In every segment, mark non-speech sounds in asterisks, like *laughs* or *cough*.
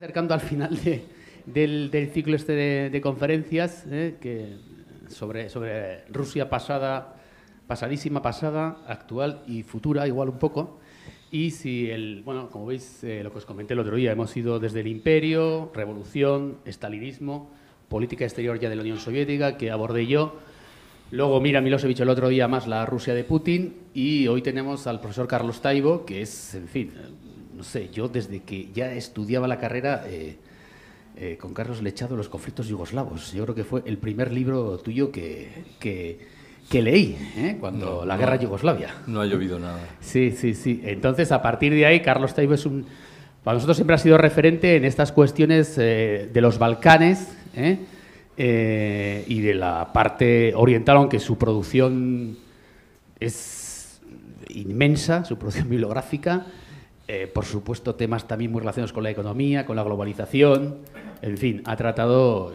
acercando al final del, ciclo este de, conferencias ¿eh? que sobre, sobre Rusia pasada, pasadísima, pasada, actual y futura, igual un poco. Y si el, bueno, como veis, eh, lo que os comenté el otro día, hemos ido desde el imperio, revolución, estalinismo, política exterior ya de la Unión Soviética, que abordé yo. Luego, mira, Milosevic el otro día más la Rusia de Putin y hoy tenemos al profesor Carlos Taibo, que es, en fin, no sé, yo desde que ya estudiaba la carrera eh, eh, con Carlos Lechado, Los conflictos yugoslavos. Yo creo que fue el primer libro tuyo que, que, leí, ¿eh? cuando la guerra yugoslavia. No ha llovido nada. Sí, sí, sí. Entonces, a partir de ahí, Carlos Taibo es un... Para nosotros siempre ha sido referente en estas cuestiones de los Balcanes y de la parte oriental, aunque su producción es inmensa, su producción bibliográfica. Eh, por supuesto, temas también muy relacionados con la economía, con la globalización. En fin, ha tratado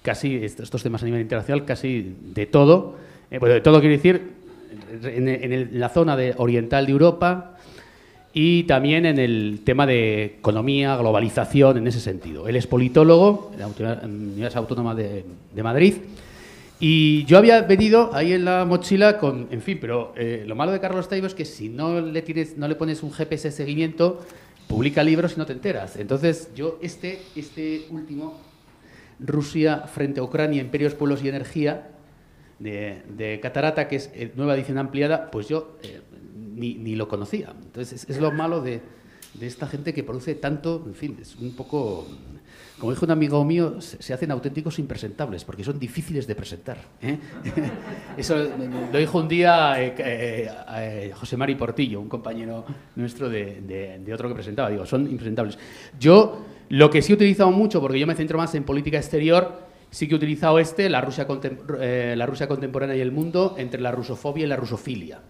casi estos temas a nivel internacional, casi de todo. Eh, bueno, de todo quiere decir en, la zona de oriental de Europa y también en el tema de economía, globalización, en ese sentido. Él es politólogo en la Universidad Autónoma de Madrid y yo había venido ahí en la mochila con, en fin, pero eh, lo malo de Carlos Taibo es que si no le tienes, no le pones un GPS de seguimiento, publica libros y no te enteras. Entonces yo este, este último, Rusia frente a Ucrania, Imperios, Pueblos y Energía, de, Catarata, que es eh, nueva edición ampliada, pues yo eh, ni, lo conocía. Entonces es, lo malo de, de esta gente que produce tanto, en fin, es un poco como dijo un amigo mío, se hacen auténticos impresentables porque son difíciles de presentar. ¿eh? *laughs* Eso lo dijo un día eh, eh, eh, José Mari Portillo, un compañero nuestro de, otro que presentaba. Digo, son impresentables. Yo lo que sí he utilizado mucho, porque yo me centro más en política exterior, sí que he utilizado este, la Rusia, la Rusia contemporánea y el mundo, entre la rusofobia y la rusofilia.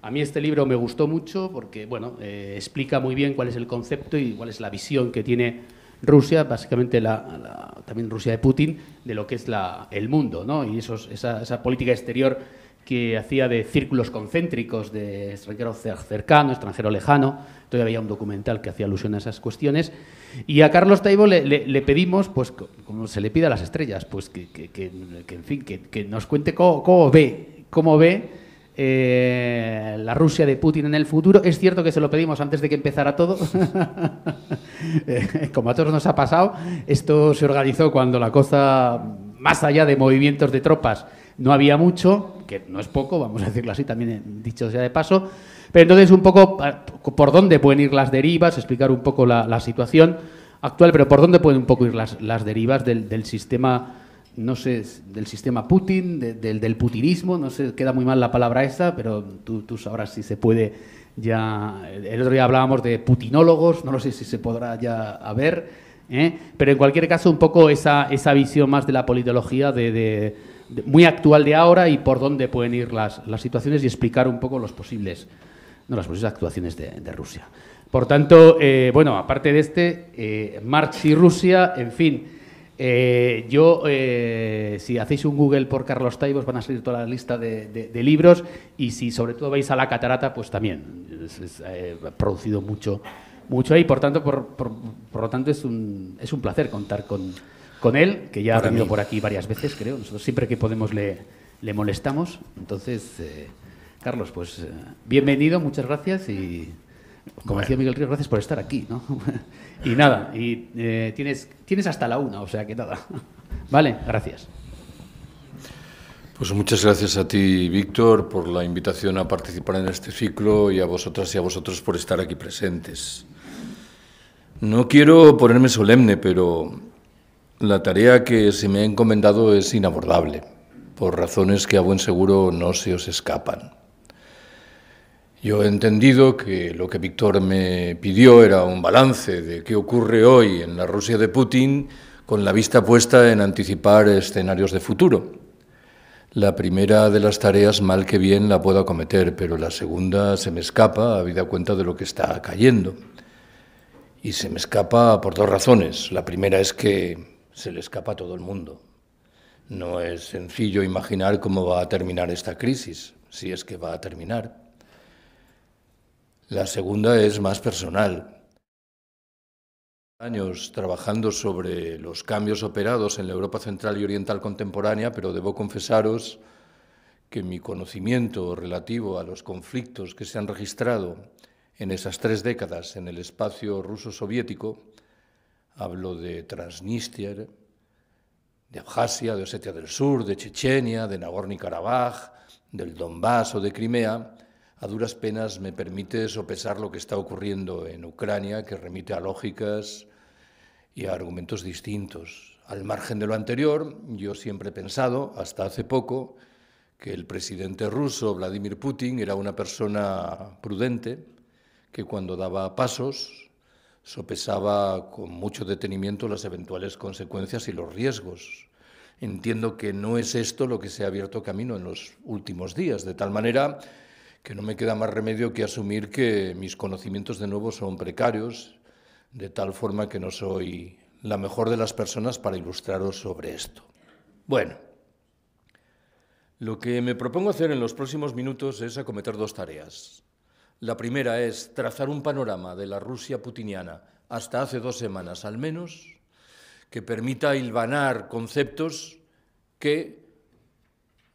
A mí este libro me gustó mucho porque bueno, explica muy bien cuál es el concepto y cuál es la visión que tiene Rusia, básicamente la, también Rusia de Putin, de lo que es la, el mundo, ¿no? Y esos, esa, esa, política exterior que hacía de círculos concéntricos, de extranjero cercano, extranjero lejano. Todavía había un documental que hacía alusión a esas cuestiones. Y a Carlos Taibo le, pedimos, pues, como se le pide a las estrellas, pues que, en fin, que, nos cuente cómo ve, cómo ve eh, la Rusia de Putin en el futuro. Es cierto que se lo pedimos antes de que empezara todo. *laughs* Eh, como a todos nos ha pasado, esto se organizó cuando la cosa, más allá de movimientos de tropas, no había mucho, que no es poco, vamos a decirlo así, también eh, dicho sea de paso. Pero entonces un poco ah, por dónde pueden ir las derivas, explicar un poco la, situación actual, pero por dónde pueden un poco ir las, las derivas del, del sistema no sé, del sistema Putin, del, putinismo, no sé, queda muy mal la palabra esta, pero tú, sabrás si se puede ya... El otro día hablábamos de putinólogos, no lo sé si se podrá ya haber... ¿Eh? Pero en cualquier caso, un poco esa, esa visión más de la politología de, muy actual de ahora y por dónde pueden ir las, situaciones y explicar un poco los posibles, no, las posibles actuaciones de, Rusia. Por tanto, eh, bueno, aparte de este, eh, Marx y Rusia, en fin, eh, yo, eh, si hacéis un Google por Carlos Taibos, van a salir toda la lista de, libros y si sobre todo vais a La Catarata, pues también. Eh, ha producido mucho, mucho ahí, por tanto, por, por, lo tanto es un, es un placer contar con, con él, que ya ha venido por aquí varias veces, creo. Nosotros siempre que podemos le, le molestamos. Entonces, eh, Carlos, pues bienvenido, muchas gracias y como decía Miguel Ríos, gracias por estar aquí, ¿no? *laughs* y nada, y eh, tienes, tienes hasta la una, o sea que nada. *laughs* vale, gracias. Pues muchas gracias a ti, Víctor, por la invitación a participar en este ciclo y a vosotras y a vosotros por estar aquí presentes. No quiero ponerme solemne, pero la tarea que se me ha encomendado es inabordable, por razones que a buen seguro no se os escapan. Yo he entendido que lo que Víctor me pidió era un balance de qué ocurre hoy en la Rusia de Putin con la vista puesta en anticipar escenarios de futuro. La primera de las tareas mal que bien la puedo acometer, pero la segunda se me escapa a vida cuenta de lo que está cayendo. Y se me escapa por dos razones. La primera es que se le escapa a todo el mundo. No es sencillo imaginar cómo va a terminar esta crisis, si es que va a terminar. La segunda es más personal. Años trabajando sobre los cambios operados en la Europa Central y Oriental contemporánea, pero debo confesaros que mi conocimiento relativo a los conflictos que se han registrado en esas tres décadas en el espacio ruso-soviético, hablo de Transnistria, de Abjasia, de Osetia del Sur, de Chechenia, de Nagorno-Karabaj, del Donbass o de Crimea, a duras penas me permite sopesar lo que está ocurriendo en Ucrania, que remite a lógicas y a argumentos distintos. Al margen de lo anterior, yo siempre he pensado, hasta hace poco, que el presidente ruso Vladimir Putin era una persona prudente, que cuando daba pasos sopesaba con mucho detenimiento las eventuales consecuencias y los riesgos. Entiendo que no es esto lo que se ha abierto camino en los últimos días, de tal manera que no me queda más remedio que asumir que mis conocimientos de nuevo son precarios, de tal forma que no soy la mejor de las personas para ilustraros sobre esto. Bueno, lo que me propongo hacer en los próximos minutos es acometer dos tareas. La primera es trazar un panorama de la Rusia putiniana hasta hace dos semanas al menos, que permita hilvanar conceptos que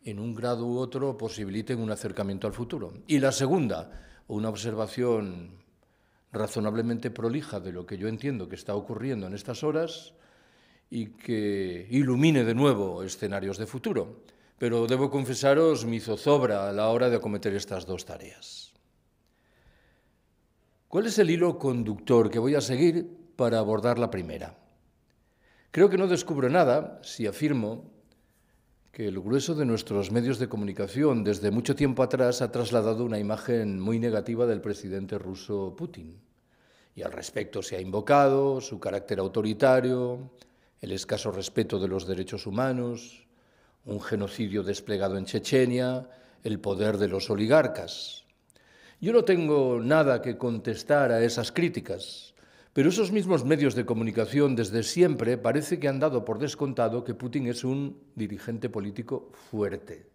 en un grado u otro posibiliten un acercamiento al futuro. Y la segunda, una observación razonablemente prolija de lo que yo entiendo que está ocurriendo en estas horas y que ilumine de nuevo escenarios de futuro. Pero debo confesaros mi zozobra a la hora de acometer estas dos tareas. ¿Cuál es el hilo conductor que voy a seguir para abordar la primera? Creo que no descubro nada si afirmo que el grueso de nuestros medios de comunicación desde mucho tiempo atrás ha trasladado una imagen muy negativa del presidente ruso Putin. Y al respecto se ha invocado su carácter autoritario, el escaso respeto de los derechos humanos, un genocidio desplegado en Chechenia, el poder de los oligarcas. Yo no tengo nada que contestar a esas críticas, pero esos mismos medios de comunicación desde siempre parece que han dado por descontado que Putin es un dirigente político fuerte,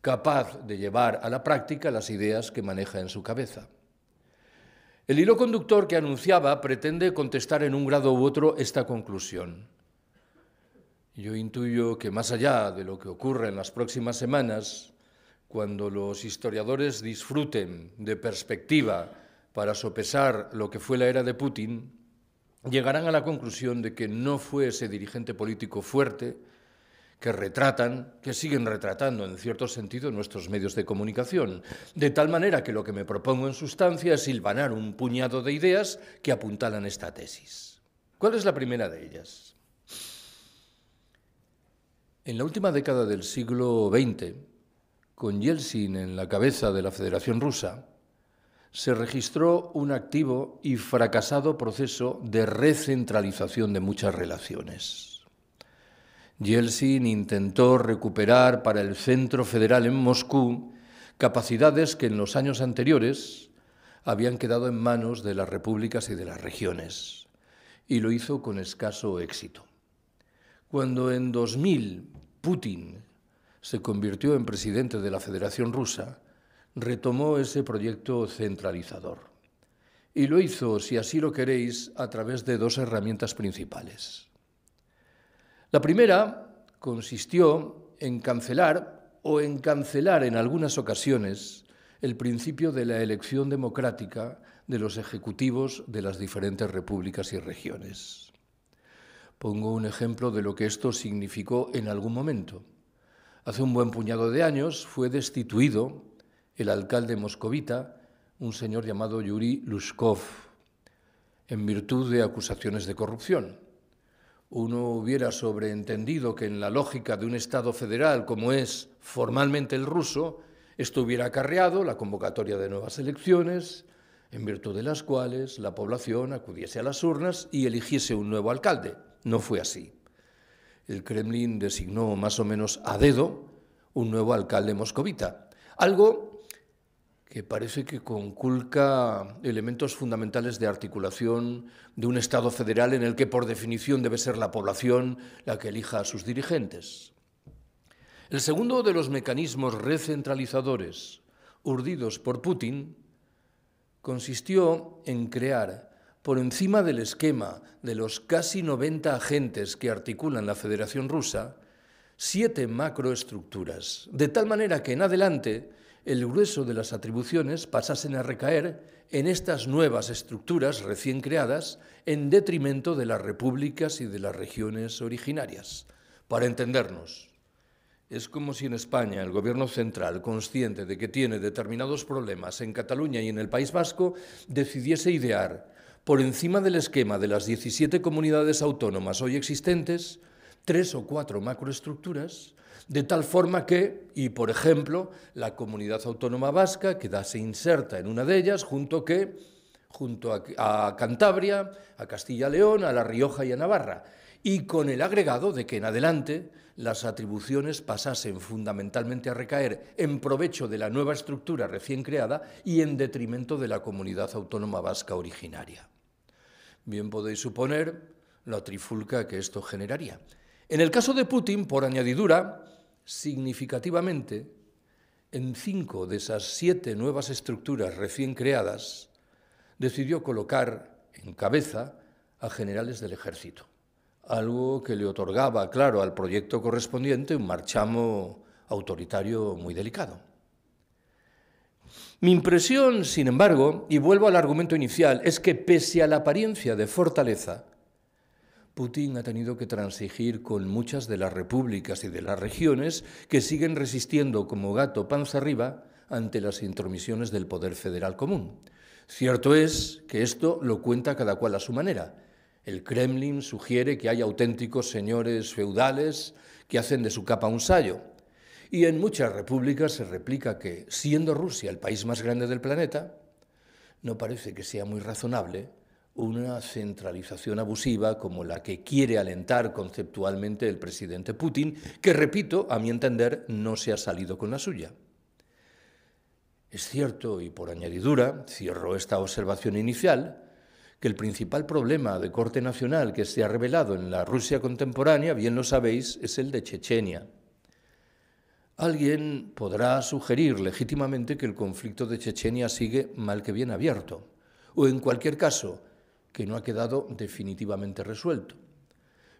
capaz de llevar a la práctica las ideas que maneja en su cabeza. El hilo conductor que anunciaba pretende contestar en un grado u otro esta conclusión. Yo intuyo que más allá de lo que ocurre en las próximas semanas, cuando los historiadores disfruten de perspectiva para sopesar lo que fue la era de Putin, llegarán a la conclusión de que no fue ese dirigente político fuerte que retratan, que siguen retratando en cierto sentido nuestros medios de comunicación. De tal manera que lo que me propongo en sustancia es silvanar un puñado de ideas que apuntalan esta tesis. ¿Cuál es la primera de ellas? En la última década del siglo XX, con Yeltsin en la cabeza de la Federación Rusa, se registró un activo y fracasado proceso de recentralización de muchas relaciones. Yeltsin intentó recuperar para el Centro Federal en Moscú capacidades que en los años anteriores habían quedado en manos de las repúblicas y de las regiones, y lo hizo con escaso éxito. Cuando en 2000 Putin se convirtió en presidente de la Federación Rusa, retomó ese proyecto centralizador. Y lo hizo, si así lo queréis, a través de dos herramientas principales. La primera consistió en cancelar o en cancelar en algunas ocasiones el principio de la elección democrática de los ejecutivos de las diferentes repúblicas y regiones. Pongo un ejemplo de lo que esto significó en algún momento. Hace un buen puñado de años fue destituido el alcalde moscovita, un señor llamado Yuri Lushkov, en virtud de acusaciones de corrupción. Uno hubiera sobreentendido que en la lógica de un Estado federal como es formalmente el ruso, estuviera acarreado la convocatoria de nuevas elecciones, en virtud de las cuales la población acudiese a las urnas y eligiese un nuevo alcalde. No fue así. El Kremlin designó más o menos a dedo un nuevo alcalde moscovita, algo que parece que conculca elementos fundamentales de articulación de un Estado federal en el que por definición debe ser la población la que elija a sus dirigentes. El segundo de los mecanismos recentralizadores urdidos por Putin consistió en crear, por encima del esquema de los casi 90 agentes que articulan la Federación Rusa, siete macroestructuras, de tal manera que en adelante el grueso de las atribuciones pasasen a recaer en estas nuevas estructuras recién creadas en detrimento de las repúblicas y de las regiones originarias. Para entendernos, es como si en España el gobierno central, consciente de que tiene determinados problemas en Cataluña y en el País Vasco, decidiese idear, por encima del esquema de las 17 comunidades autónomas hoy existentes, tres o cuatro macroestructuras de tal forma que, y por ejemplo, la comunidad autónoma vasca quedase inserta en una de ellas, junto, que, junto a, Cantabria, a Castilla-León, a La Rioja y a Navarra, y con el agregado de que en adelante las atribuciones pasasen fundamentalmente a recaer en provecho de la nueva estructura recién creada y en detrimento de la comunidad autónoma vasca originaria. Bien podéis suponer la trifulca que esto generaría. En el caso de Putin, por añadidura, significativamente en cinco de esas siete nuevas estructuras recién creadas, decidió colocar en cabeza a generales del ejército, algo que le otorgaba, claro, al proyecto correspondiente un marchamo autoritario muy delicado. Mi impresión, sin embargo, y vuelvo al argumento inicial, es que pese a la apariencia de fortaleza, Putin ha tenido que transigir con muchas de las repúblicas y de las regiones que siguen resistiendo como gato panza arriba ante las intromisiones del poder federal común. Cierto es que esto lo cuenta cada cual a su manera. El Kremlin sugiere que hay auténticos señores feudales que hacen de su capa un sayo. Y en muchas repúblicas se replica que, siendo Rusia el país más grande del planeta, no parece que sea muy razonable una centralización abusiva como la que quiere alentar conceptualmente el presidente Putin, que, repito, a mi entender, no se ha salido con la suya. Es cierto, y por añadidura, cierro esta observación inicial, que el principal problema de corte nacional que se ha revelado en la Rusia contemporánea, bien lo sabéis, es el de Chechenia. Alguien podrá sugerir legítimamente que el conflicto de Chechenia sigue mal que bien abierto, o en cualquier caso, que no ha quedado definitivamente resuelto.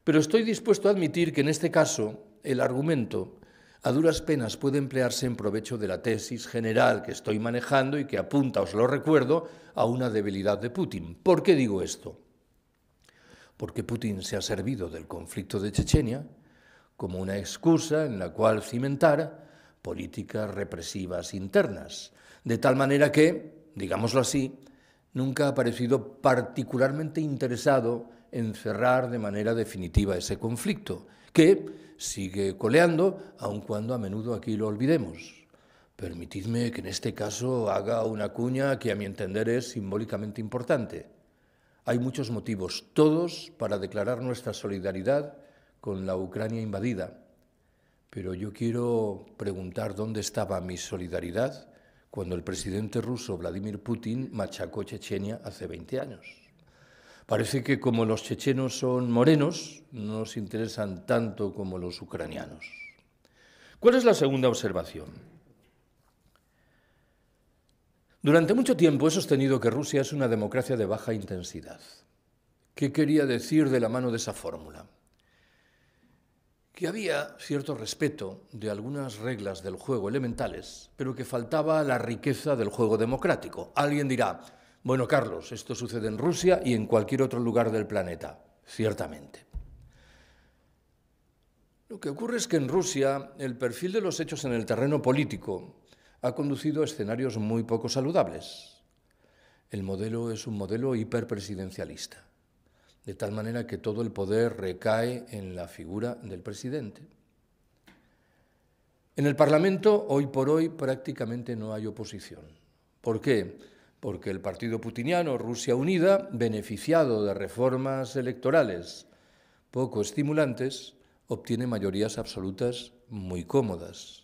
Pero estoy dispuesto a admitir que en este caso el argumento a duras penas puede emplearse en provecho de la tesis general que estoy manejando y que apunta, os lo recuerdo, a una debilidad de Putin. ¿Por qué digo esto? Porque Putin se ha servido del conflicto de Chechenia como una excusa en la cual cimentar políticas represivas internas, de tal manera que, digámoslo así, nunca ha parecido particularmente interesado en cerrar de manera definitiva ese conflicto, que sigue coleando, aun cuando a menudo aquí lo olvidemos. Permitidme que en este caso haga una cuña que a mi entender es simbólicamente importante. Hay muchos motivos, todos, para declarar nuestra solidaridad con la Ucrania invadida. Pero yo quiero preguntar dónde estaba mi solidaridad cuando el presidente ruso Vladimir Putin machacó Chechenia hace 20 años. Parece que como los chechenos son morenos, no nos interesan tanto como los ucranianos. ¿Cuál es la segunda observación? Durante mucho tiempo he sostenido que Rusia es una democracia de baja intensidad. ¿Qué quería decir de la mano de esa fórmula? que había cierto respeto de algunas reglas del juego elementales, pero que faltaba la riqueza del juego democrático. Alguien dirá, bueno, Carlos, esto sucede en Rusia y en cualquier otro lugar del planeta, ciertamente. Lo que ocurre es que en Rusia el perfil de los hechos en el terreno político ha conducido a escenarios muy poco saludables. El modelo es un modelo hiperpresidencialista de tal manera que todo el poder recae en la figura del presidente. En el Parlamento, hoy por hoy, prácticamente no hay oposición. ¿Por qué? Porque el partido putiniano Rusia Unida, beneficiado de reformas electorales poco estimulantes, obtiene mayorías absolutas muy cómodas.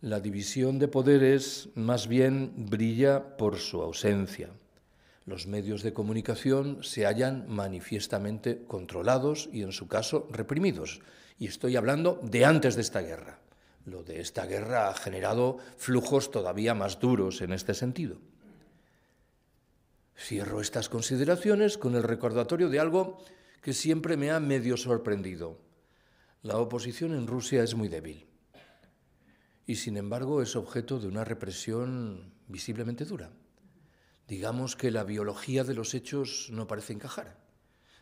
La división de poderes más bien brilla por su ausencia los medios de comunicación se hayan manifiestamente controlados y, en su caso, reprimidos. Y estoy hablando de antes de esta guerra. Lo de esta guerra ha generado flujos todavía más duros en este sentido. Cierro estas consideraciones con el recordatorio de algo que siempre me ha medio sorprendido. La oposición en Rusia es muy débil y sin embargo es objeto de una represión visiblemente dura digamos que la biología de los hechos no parece encajar.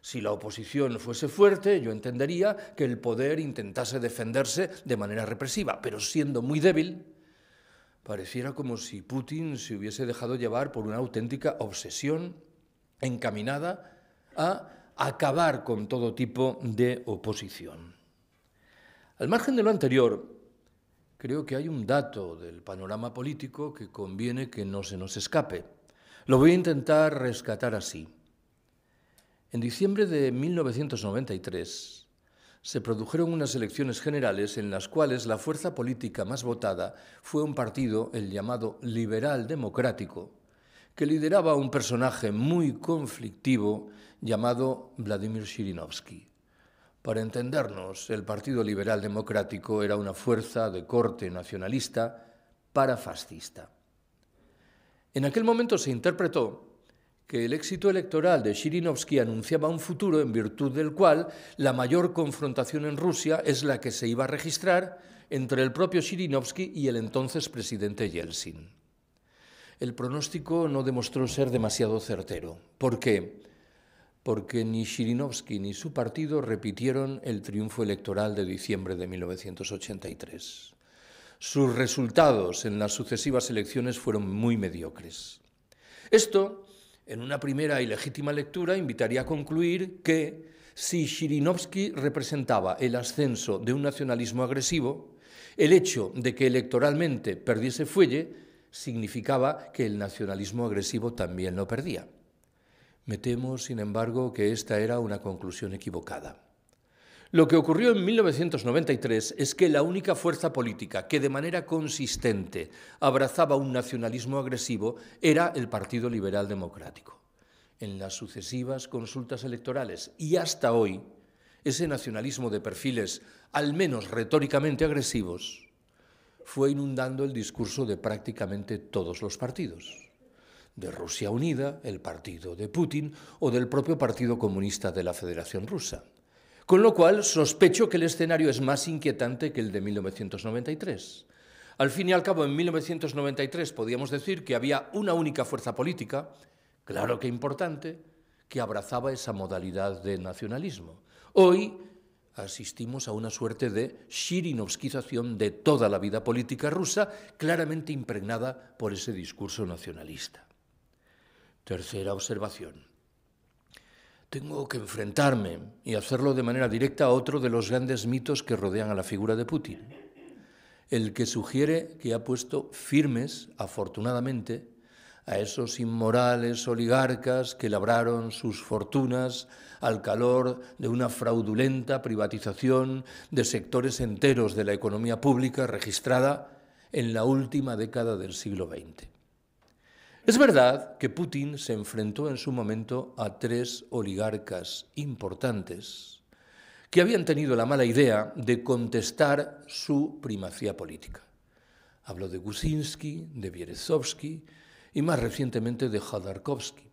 Si la oposición fuese fuerte, yo entendería que el poder intentase defenderse de manera represiva, pero siendo muy débil, pareciera como si Putin se hubiese dejado llevar por una auténtica obsesión encaminada a acabar con todo tipo de oposición. Al margen de lo anterior, creo que hay un dato del panorama político que conviene que no se nos escape. Lo voy a intentar rescatar así. En diciembre de 1993 se produjeron unas elecciones generales en las cuales la fuerza política más votada fue un partido, el llamado Liberal Democrático, que lideraba un personaje muy conflictivo llamado Vladimir Shirinovsky. Para entendernos, el Partido Liberal Democrático era una fuerza de corte nacionalista parafascista. En aquel momento se interpretó que el éxito electoral de Shirinovsky anunciaba un futuro en virtud del cual la mayor confrontación en Rusia es la que se iba a registrar entre el propio Shirinovsky y el entonces presidente Yeltsin. El pronóstico no demostró ser demasiado certero. ¿Por qué? Porque ni Shirinovsky ni su partido repitieron el triunfo electoral de diciembre de 1983 sus resultados en las sucesivas elecciones fueron muy mediocres. Esto, en una primera y legítima lectura, invitaría a concluir que si Shirinovsky representaba el ascenso de un nacionalismo agresivo, el hecho de que electoralmente perdiese fuelle significaba que el nacionalismo agresivo también lo perdía. Me temo, sin embargo, que esta era una conclusión equivocada. Lo que ocurrió en 1993 es que la única fuerza política que de manera consistente abrazaba un nacionalismo agresivo era el Partido Liberal Democrático. En las sucesivas consultas electorales y hasta hoy, ese nacionalismo de perfiles al menos retóricamente agresivos fue inundando el discurso de prácticamente todos los partidos de Rusia Unida, el partido de Putin o del propio Partido Comunista de la Federación Rusa. Con lo cual, sospecho que el escenario es más inquietante que el de 1993. Al fin y al cabo, en 1993 podíamos decir que había una única fuerza política, claro que importante, que abrazaba esa modalidad de nacionalismo. Hoy asistimos a una suerte de shirinovskización de toda la vida política rusa, claramente impregnada por ese discurso nacionalista. Tercera observación tengo que enfrentarme y hacerlo de manera directa a otro de los grandes mitos que rodean a la figura de Putin, el que sugiere que ha puesto firmes, afortunadamente, a esos inmorales oligarcas que labraron sus fortunas al calor de una fraudulenta privatización de sectores enteros de la economía pública registrada en la última década del siglo XX. Es verdad que Putin se enfrentó en su momento a tres oligarcas importantes que habían tenido la mala idea de contestar su primacía política. Habló de Gusinski, de Berezovsky y más recientemente de Jadarkovsky.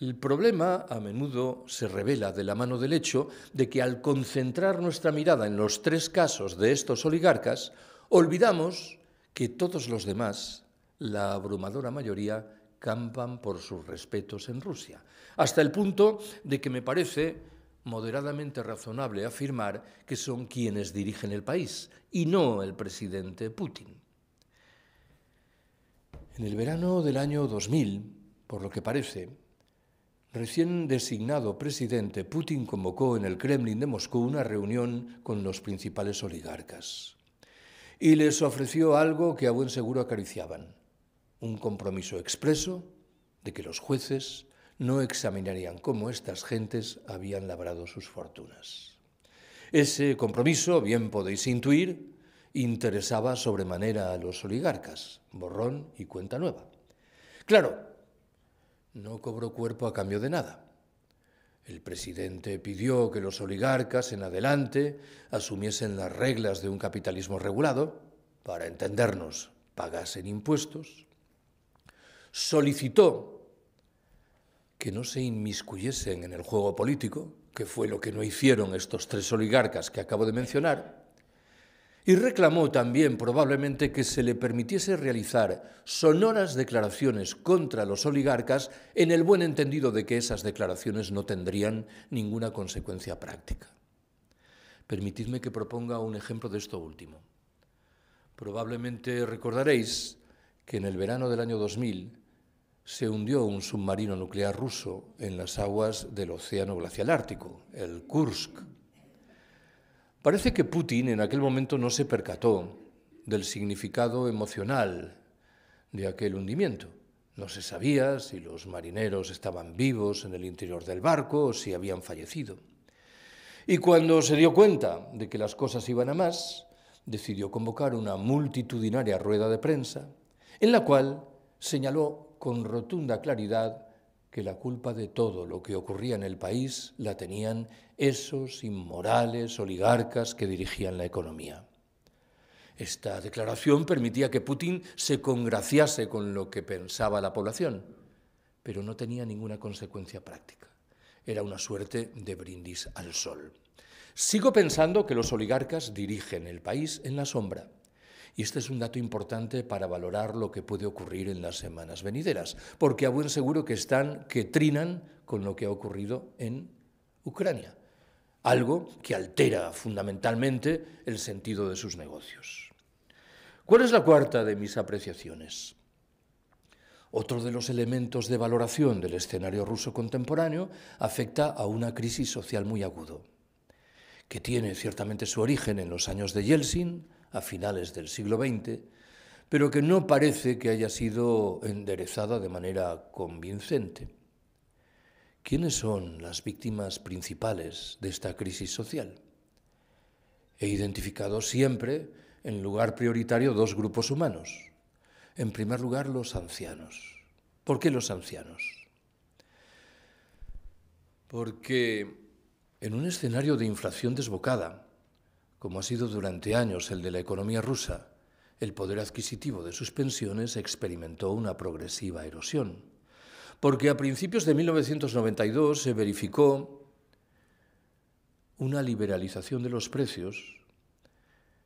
El problema a menudo se revela de la mano del hecho de que al concentrar nuestra mirada en los tres casos de estos oligarcas, olvidamos que todos los demás la abrumadora mayoría campan por sus respetos en Rusia, hasta el punto de que me parece moderadamente razonable afirmar que son quienes dirigen el país y no el presidente Putin. En el verano del año 2000, por lo que parece, recién designado presidente, Putin convocó en el Kremlin de Moscú una reunión con los principales oligarcas y les ofreció algo que a buen seguro acariciaban, un compromiso expreso de que los jueces no examinarían cómo estas gentes habían labrado sus fortunas. Ese compromiso, bien podéis intuir, interesaba sobremanera a los oligarcas, borrón y cuenta nueva. Claro, no cobró cuerpo a cambio de nada. El presidente pidió que los oligarcas en adelante asumiesen las reglas de un capitalismo regulado, para entendernos, pagasen impuestos, solicitó que no se inmiscuyesen en el juego político, que fue lo que no hicieron estos tres oligarcas que acabo de mencionar, y reclamó también probablemente que se le permitiese realizar sonoras declaraciones contra los oligarcas en el buen entendido de que esas declaraciones no tendrían ninguna consecuencia práctica. Permitidme que proponga un ejemplo de esto último. Probablemente recordaréis que en el verano del año 2000 se hundió un submarino nuclear ruso en las aguas del Océano Glacial Ártico, el Kursk. Parece que Putin en aquel momento no se percató del significado emocional de aquel hundimiento. No se sabía si los marineros estaban vivos en el interior del barco o si habían fallecido. Y cuando se dio cuenta de que las cosas iban a más, decidió convocar una multitudinaria rueda de prensa en la cual señaló con rotunda claridad que la culpa de todo lo que ocurría en el país la tenían esos inmorales oligarcas que dirigían la economía. Esta declaración permitía que Putin se congraciase con lo que pensaba la población, pero no tenía ninguna consecuencia práctica. Era una suerte de brindis al sol. Sigo pensando que los oligarcas dirigen el país en la sombra y este es un dato importante para valorar lo que puede ocurrir en las semanas venideras, porque a buen seguro que están, que trinan con lo que ha ocurrido en Ucrania, algo que altera fundamentalmente el sentido de sus negocios. ¿Cuál es la cuarta de mis apreciaciones? Otro de los elementos de valoración del escenario ruso contemporáneo afecta a una crisis social muy agudo, que tiene ciertamente su origen en los años de Yeltsin, a finales del siglo XX, pero que no parece que haya sido enderezada de manera convincente. ¿Quiénes son las víctimas principales de esta crisis social? He identificado siempre en lugar prioritario dos grupos humanos. En primer lugar, los ancianos. ¿Por qué los ancianos? Porque en un escenario de inflación desbocada, como ha sido durante años el de la economía rusa, el poder adquisitivo de sus pensiones experimentó una progresiva erosión, porque a principios de 1992 se verificó una liberalización de los precios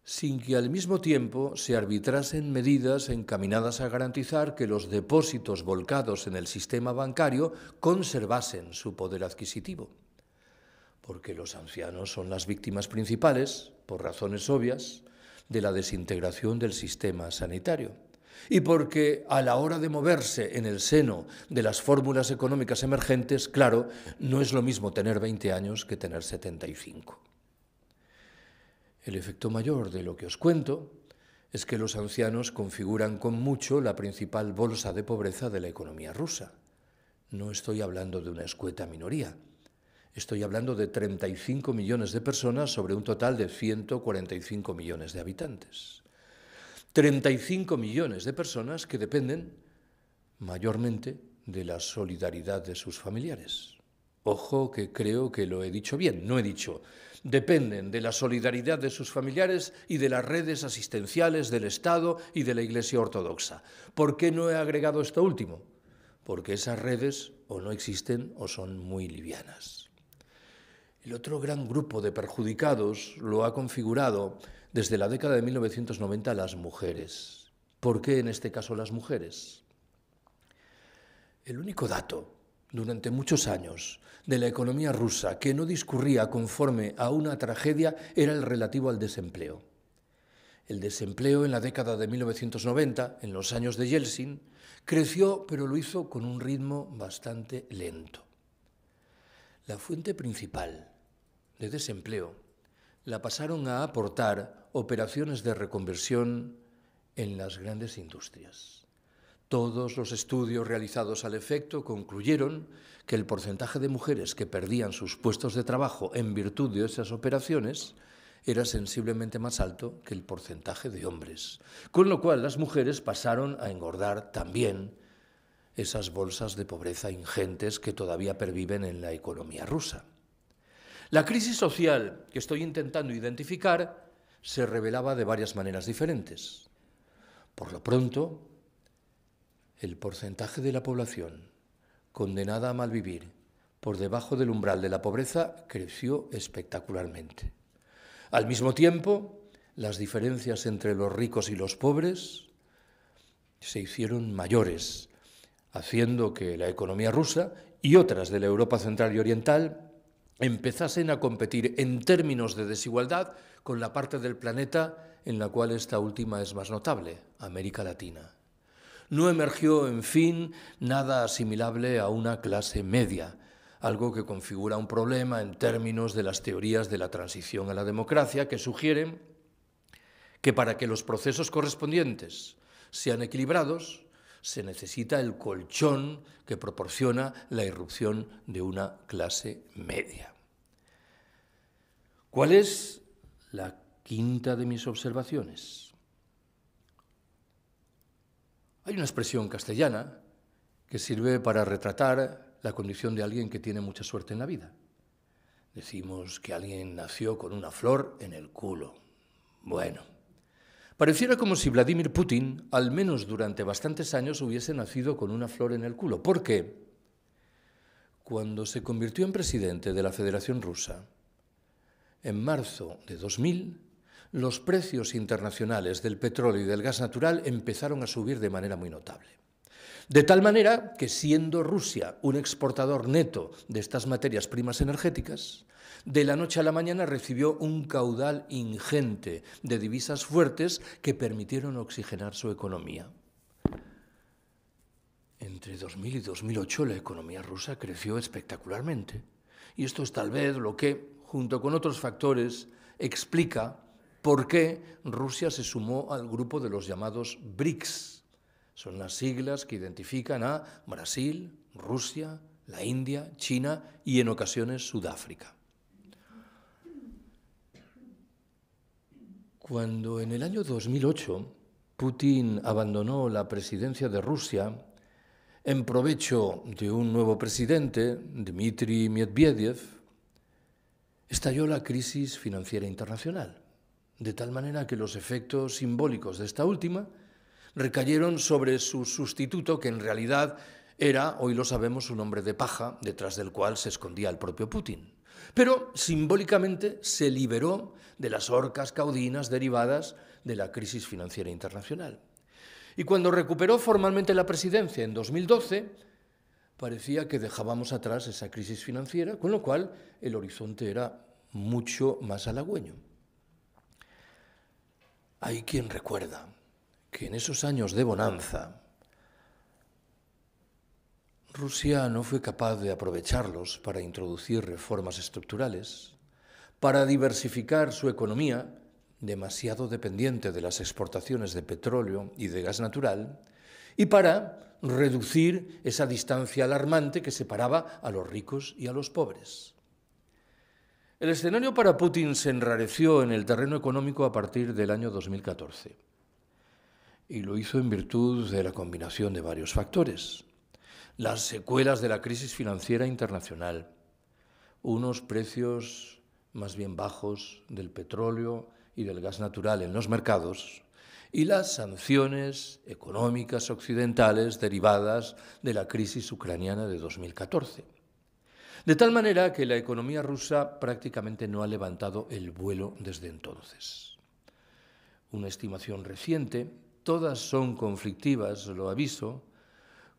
sin que al mismo tiempo se arbitrasen medidas encaminadas a garantizar que los depósitos volcados en el sistema bancario conservasen su poder adquisitivo, porque los ancianos son las víctimas principales por razones obvias, de la desintegración del sistema sanitario. Y porque a la hora de moverse en el seno de las fórmulas económicas emergentes, claro, no es lo mismo tener 20 años que tener 75. El efecto mayor de lo que os cuento es que los ancianos configuran con mucho la principal bolsa de pobreza de la economía rusa. No estoy hablando de una escueta minoría. Estoy hablando de 35 millones de personas sobre un total de 145 millones de habitantes. 35 millones de personas que dependen mayormente de la solidaridad de sus familiares. Ojo que creo que lo he dicho bien, no he dicho, dependen de la solidaridad de sus familiares y de las redes asistenciales del Estado y de la Iglesia Ortodoxa. ¿Por qué no he agregado esto último? Porque esas redes o no existen o son muy livianas. El otro gran grupo de perjudicados lo ha configurado desde la década de 1990 las mujeres. ¿Por qué en este caso las mujeres? El único dato durante muchos años de la economía rusa que no discurría conforme a una tragedia era el relativo al desempleo. El desempleo en la década de 1990, en los años de Yeltsin, creció, pero lo hizo con un ritmo bastante lento. La fuente principal de desempleo la pasaron a aportar operaciones de reconversión en las grandes industrias. Todos los estudios realizados al efecto concluyeron que el porcentaje de mujeres que perdían sus puestos de trabajo en virtud de esas operaciones era sensiblemente más alto que el porcentaje de hombres, con lo cual las mujeres pasaron a engordar también esas bolsas de pobreza ingentes que todavía perviven en la economía rusa. La crisis social que estoy intentando identificar se revelaba de varias maneras diferentes. Por lo pronto, el porcentaje de la población condenada a malvivir por debajo del umbral de la pobreza creció espectacularmente. Al mismo tiempo, las diferencias entre los ricos y los pobres se hicieron mayores haciendo que la economía rusa y otras de la Europa Central y Oriental empezasen a competir en términos de desigualdad con la parte del planeta en la cual esta última es más notable, América Latina. No emergió, en fin, nada asimilable a una clase media, algo que configura un problema en términos de las teorías de la transición a la democracia que sugieren que para que los procesos correspondientes sean equilibrados, se necesita el colchón que proporciona la irrupción de una clase media. ¿Cuál es la quinta de mis observaciones? Hay una expresión castellana que sirve para retratar la condición de alguien que tiene mucha suerte en la vida. Decimos que alguien nació con una flor en el culo. Bueno, Pareciera como si Vladimir Putin, al menos durante bastantes años, hubiese nacido con una flor en el culo. ¿Por qué? Cuando se convirtió en presidente de la Federación Rusa, en marzo de 2000, los precios internacionales del petróleo y del gas natural empezaron a subir de manera muy notable. De tal manera que siendo Rusia un exportador neto de estas materias primas energéticas, de la noche a la mañana recibió un caudal ingente de divisas fuertes que permitieron oxigenar su economía. Entre 2000 y 2008 la economía rusa creció espectacularmente. Y esto es tal vez lo que, junto con otros factores, explica por qué Rusia se sumó al grupo de los llamados BRICS. Son las siglas que identifican a Brasil, Rusia, la India, China y en ocasiones Sudáfrica. Cuando en el año 2008 Putin abandonó la presidencia de Rusia en provecho de un nuevo presidente, Dmitry Medvedev, estalló la crisis financiera internacional, de tal manera que los efectos simbólicos de esta última recayeron sobre su sustituto, que en realidad era, hoy lo sabemos, un hombre de paja detrás del cual se escondía el propio Putin pero simbólicamente se liberó de las orcas caudinas derivadas de la crisis financiera internacional. Y cuando recuperó formalmente la presidencia en 2012, parecía que dejábamos atrás esa crisis financiera, con lo cual el horizonte era mucho más halagüeño. Hay quien recuerda que en esos años de bonanza, Rusia no fue capaz de aprovecharlos para introducir reformas estructurales, para diversificar su economía, demasiado dependiente de las exportaciones de petróleo y de gas natural, y para reducir esa distancia alarmante que separaba a los ricos y a los pobres. El escenario para Putin se enrareció en el terreno económico a partir del año 2014, y lo hizo en virtud de la combinación de varios factores las secuelas de la crisis financiera internacional, unos precios más bien bajos del petróleo y del gas natural en los mercados y las sanciones económicas occidentales derivadas de la crisis ucraniana de 2014. De tal manera que la economía rusa prácticamente no ha levantado el vuelo desde entonces. Una estimación reciente, todas son conflictivas, lo aviso,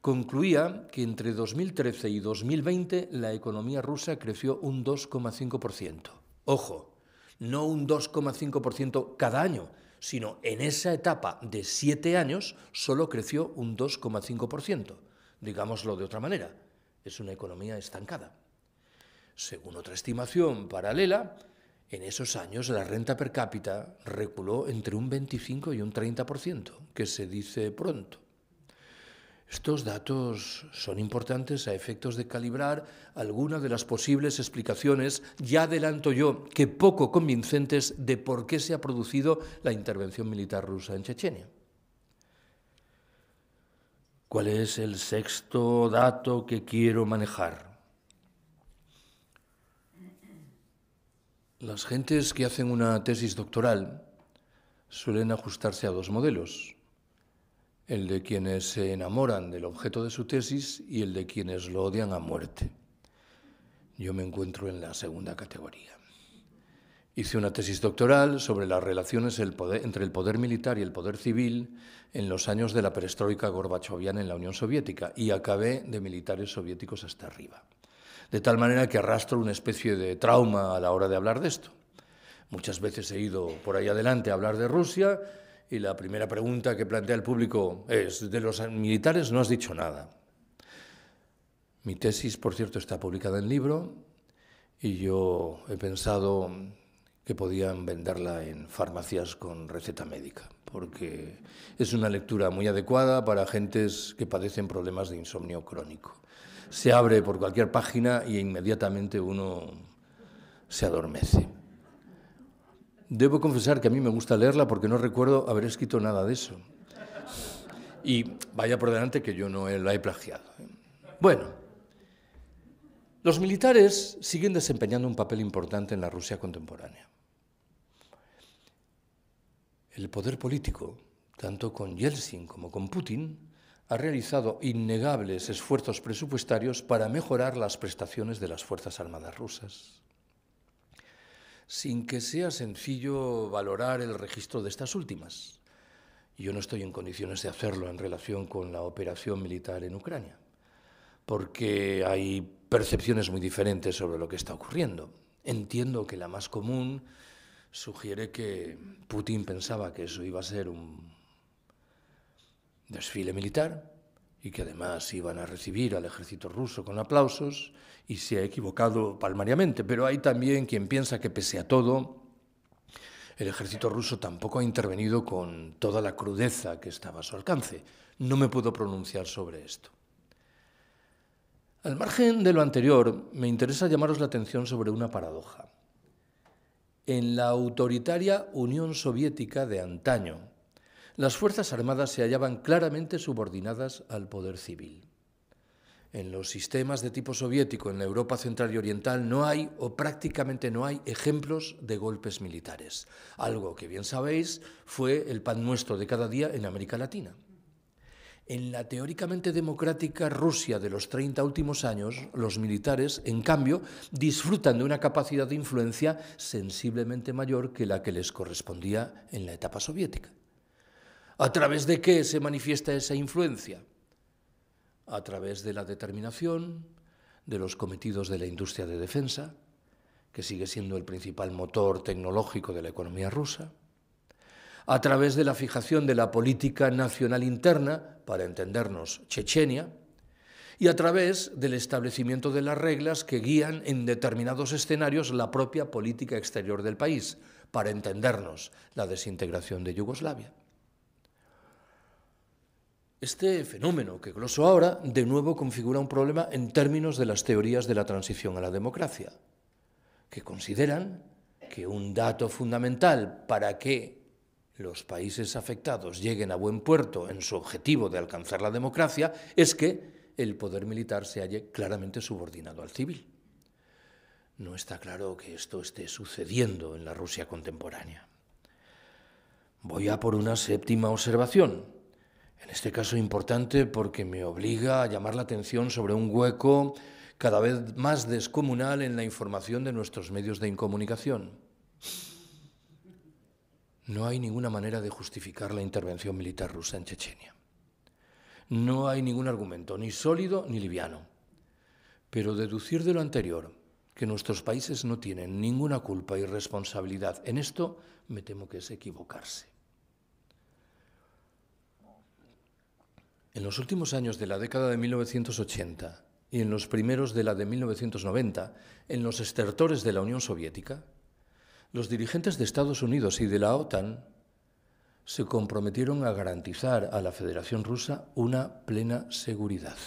concluía que entre 2013 y 2020 la economía rusa creció un 2,5%. Ojo, no un 2,5% cada año, sino en esa etapa de siete años solo creció un 2,5%. Digámoslo de otra manera, es una economía estancada. Según otra estimación paralela, en esos años la renta per cápita reculó entre un 25 y un 30%, que se dice pronto. Estos datos son importantes a efectos de calibrar algunas de las posibles explicaciones, ya adelanto yo, que poco convincentes de por qué se ha producido la intervención militar rusa en Chechenia. ¿Cuál es el sexto dato que quiero manejar? Las gentes que hacen una tesis doctoral suelen ajustarse a dos modelos el de quienes se enamoran del objeto de su tesis y el de quienes lo odian a muerte. Yo me encuentro en la segunda categoría. Hice una tesis doctoral sobre las relaciones entre el poder militar y el poder civil en los años de la perestroika gorbachoviana en la Unión Soviética y acabé de militares soviéticos hasta arriba. De tal manera que arrastro una especie de trauma a la hora de hablar de esto. Muchas veces he ido por ahí adelante a hablar de Rusia y la primera pregunta que plantea el público es, de los militares no has dicho nada. Mi tesis, por cierto, está publicada en libro y yo he pensado que podían venderla en farmacias con receta médica, porque es una lectura muy adecuada para gentes que padecen problemas de insomnio crónico. Se abre por cualquier página y inmediatamente uno se adormece. Debo confesar que a mí me gusta leerla porque no recuerdo haber escrito nada de eso. Y vaya por delante que yo no la he plagiado. ¿eh? Bueno, los militares siguen desempeñando un papel importante en la Rusia contemporánea. El poder político, tanto con Yeltsin como con Putin, ha realizado innegables esfuerzos presupuestarios para mejorar las prestaciones de las Fuerzas Armadas rusas sin que sea sencillo valorar el registro de estas últimas. Yo no estoy en condiciones de hacerlo en relación con la operación militar en Ucrania, porque hay percepciones muy diferentes sobre lo que está ocurriendo. Entiendo que la más común sugiere que Putin pensaba que eso iba a ser un desfile militar y que además iban a recibir al ejército ruso con aplausos y se ha equivocado palmariamente, pero hay también quien piensa que pese a todo, el ejército ruso tampoco ha intervenido con toda la crudeza que estaba a su alcance. No me puedo pronunciar sobre esto. Al margen de lo anterior, me interesa llamaros la atención sobre una paradoja. En la autoritaria Unión Soviética de antaño, las Fuerzas Armadas se hallaban claramente subordinadas al poder civil. En los sistemas de tipo soviético en la Europa central y oriental no hay o prácticamente no hay ejemplos de golpes militares, algo que bien sabéis fue el pan nuestro de cada día en América Latina. En la teóricamente democrática Rusia de los 30 últimos años, los militares, en cambio, disfrutan de una capacidad de influencia sensiblemente mayor que la que les correspondía en la etapa soviética. ¿A través de qué se manifiesta esa influencia? a través de la determinación de los cometidos de la industria de defensa, que sigue siendo el principal motor tecnológico de la economía rusa, a través de la fijación de la política nacional interna, para entendernos Chechenia, y a través del establecimiento de las reglas que guían en determinados escenarios la propia política exterior del país, para entendernos la desintegración de Yugoslavia. Este fenómeno que gloso ahora de nuevo configura un problema en términos de las teorías de la transición a la democracia, que consideran que un dato fundamental para que los países afectados lleguen a buen puerto en su objetivo de alcanzar la democracia es que el poder militar se halle claramente subordinado al civil. No está claro que esto esté sucediendo en la Rusia contemporánea. Voy a por una séptima observación en este caso importante porque me obliga a llamar la atención sobre un hueco cada vez más descomunal en la información de nuestros medios de incomunicación. No hay ninguna manera de justificar la intervención militar rusa en Chechenia. No hay ningún argumento, ni sólido ni liviano. Pero deducir de lo anterior que nuestros países no tienen ninguna culpa y responsabilidad en esto, me temo que es equivocarse. En los últimos años de la década de 1980 y en los primeros de la de 1990, en los estertores de la Unión Soviética, los dirigentes de Estados Unidos y de la OTAN se comprometieron a garantizar a la Federación Rusa una plena seguridad.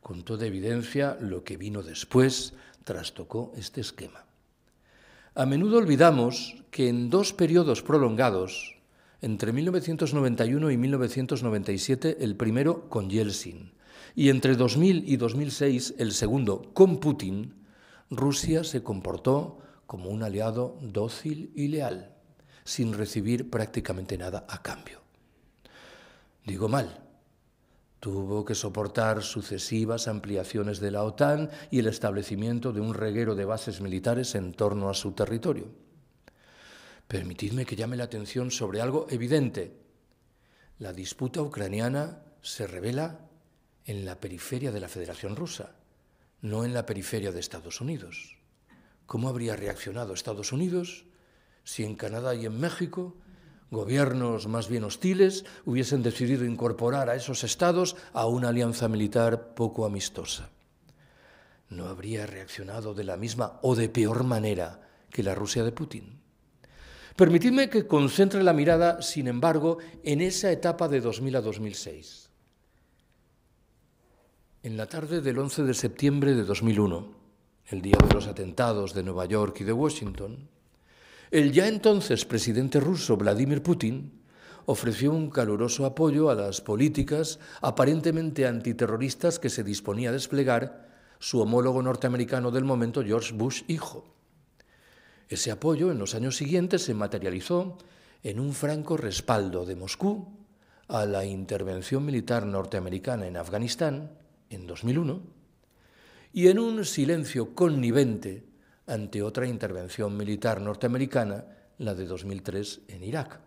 Con toda evidencia, lo que vino después trastocó este esquema. A menudo olvidamos que en dos periodos prolongados, entre 1991 y 1997 el primero con Yeltsin y entre 2000 y 2006 el segundo con Putin, Rusia se comportó como un aliado dócil y leal, sin recibir prácticamente nada a cambio. Digo mal, Tuvo que soportar sucesivas ampliaciones de la OTAN y el establecimiento de un reguero de bases militares en torno a su territorio. Permitidme que llame la atención sobre algo evidente. La disputa ucraniana se revela en la periferia de la Federación Rusa, no en la periferia de Estados Unidos. ¿Cómo habría reaccionado Estados Unidos si en Canadá y en México gobiernos más bien hostiles hubiesen decidido incorporar a esos estados a una alianza militar poco amistosa? No habría reaccionado de la misma o de peor manera que la Rusia de Putin. Permitidme que concentre la mirada, sin embargo, en esa etapa de 2000 a 2006. En la tarde del 11 de septiembre de 2001, el día de los atentados de Nueva York y de Washington, el ya entonces presidente ruso Vladimir Putin ofreció un caluroso apoyo a las políticas aparentemente antiterroristas que se disponía a desplegar su homólogo norteamericano del momento, George Bush hijo. Ese apoyo en los años siguientes se materializó en un franco respaldo de Moscú a la intervención militar norteamericana en Afganistán en 2001 y en un silencio connivente ante otra intervención militar norteamericana, la de 2003 en Irak.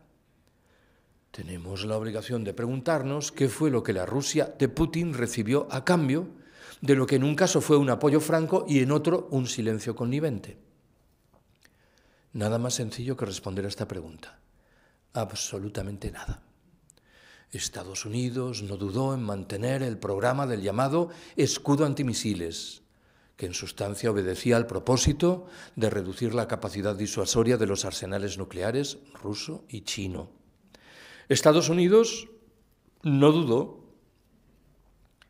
Tenemos la obligación de preguntarnos qué fue lo que la Rusia de Putin recibió a cambio de lo que en un caso fue un apoyo franco y en otro un silencio connivente. Nada más sencillo que responder a esta pregunta. Absolutamente nada. Estados Unidos no dudó en mantener el programa del llamado escudo antimisiles, que en sustancia obedecía al propósito de reducir la capacidad disuasoria de los arsenales nucleares ruso y chino. Estados Unidos no dudó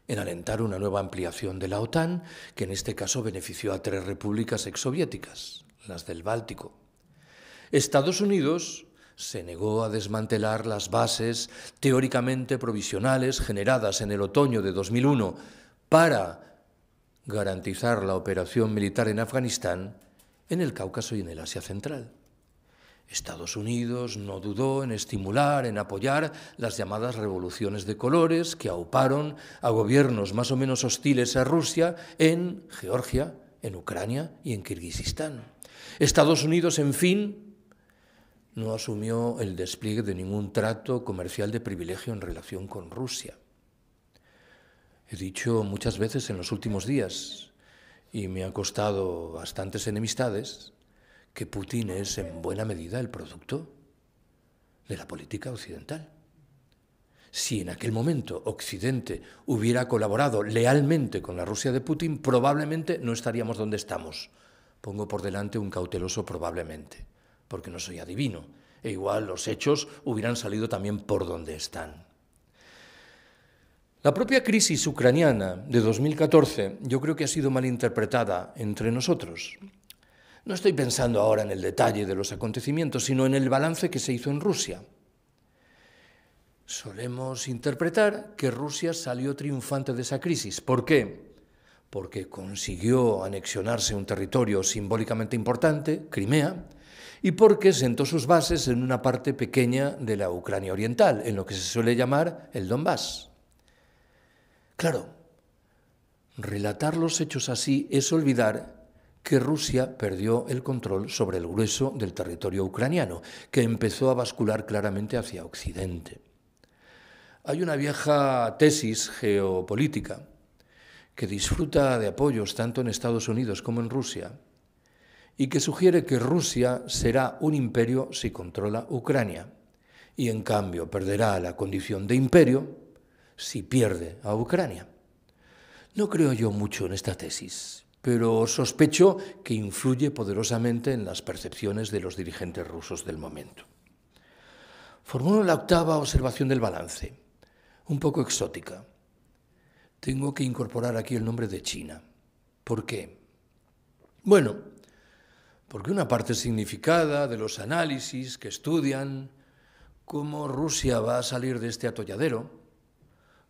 en alentar una nueva ampliación de la OTAN, que en este caso benefició a tres repúblicas exsoviéticas, las del Báltico, Estados Unidos se negó a desmantelar las bases teóricamente provisionales generadas en el otoño de 2001 para garantizar la operación militar en Afganistán, en el Cáucaso y en el Asia Central. Estados Unidos no dudó en estimular, en apoyar las llamadas revoluciones de colores que auparon a gobiernos más o menos hostiles a Rusia en Georgia, en Ucrania y en Kirguistán. Estados Unidos, en fin, no asumió el despliegue de ningún trato comercial de privilegio en relación con Rusia. He dicho muchas veces en los últimos días, y me ha costado bastantes enemistades, que Putin es en buena medida el producto de la política occidental. Si en aquel momento Occidente hubiera colaborado lealmente con la Rusia de Putin, probablemente no estaríamos donde estamos. Pongo por delante un cauteloso probablemente porque no soy adivino, e igual los hechos hubieran salido también por donde están. La propia crisis ucraniana de 2014 yo creo que ha sido malinterpretada entre nosotros. No estoy pensando ahora en el detalle de los acontecimientos, sino en el balance que se hizo en Rusia. Solemos interpretar que Rusia salió triunfante de esa crisis. ¿Por qué? Porque consiguió anexionarse un territorio simbólicamente importante, Crimea, y porque sentó sus bases en una parte pequeña de la Ucrania oriental, en lo que se suele llamar el Donbass. Claro, relatar los hechos así es olvidar que Rusia perdió el control sobre el grueso del territorio ucraniano, que empezó a bascular claramente hacia Occidente. Hay una vieja tesis geopolítica que disfruta de apoyos tanto en Estados Unidos como en Rusia, y que sugiere que Rusia será un imperio si controla Ucrania y en cambio perderá la condición de imperio si pierde a Ucrania. No creo yo mucho en esta tesis, pero sospecho que influye poderosamente en las percepciones de los dirigentes rusos del momento. Formulo la octava observación del balance, un poco exótica. Tengo que incorporar aquí el nombre de China. ¿Por qué? Bueno, porque una parte significada de los análisis que estudian cómo Rusia va a salir de este atolladero,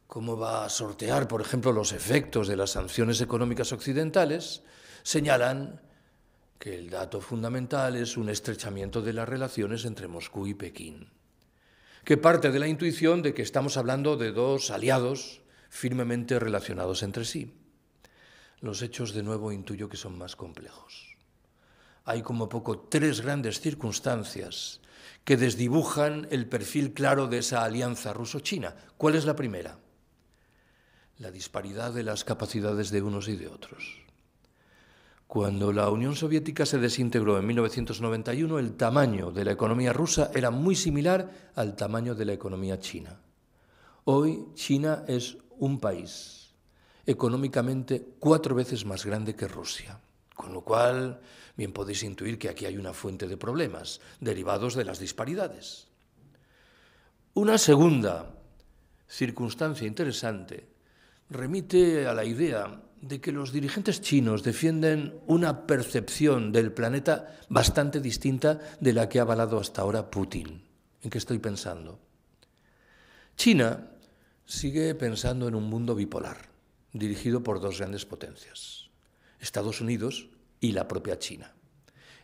cómo va a sortear, por ejemplo, los efectos de las sanciones económicas occidentales, señalan que el dato fundamental es un estrechamiento de las relaciones entre Moscú y Pekín, que parte de la intuición de que estamos hablando de dos aliados firmemente relacionados entre sí. Los hechos de nuevo intuyo que son más complejos hay como poco tres grandes circunstancias que desdibujan el perfil claro de esa alianza ruso-china. ¿Cuál es la primera? La disparidad de las capacidades de unos y de otros. Cuando la Unión Soviética se desintegró en 1991, el tamaño de la economía rusa era muy similar al tamaño de la economía china. Hoy China es un país económicamente cuatro veces más grande que Rusia, con lo cual bien podéis intuir que aquí hay una fuente de problemas derivados de las disparidades. Una segunda circunstancia interesante remite a la idea de que los dirigentes chinos defienden una percepción del planeta bastante distinta de la que ha avalado hasta ahora Putin. ¿En qué estoy pensando? China sigue pensando en un mundo bipolar, dirigido por dos grandes potencias. Estados Unidos, y la propia China.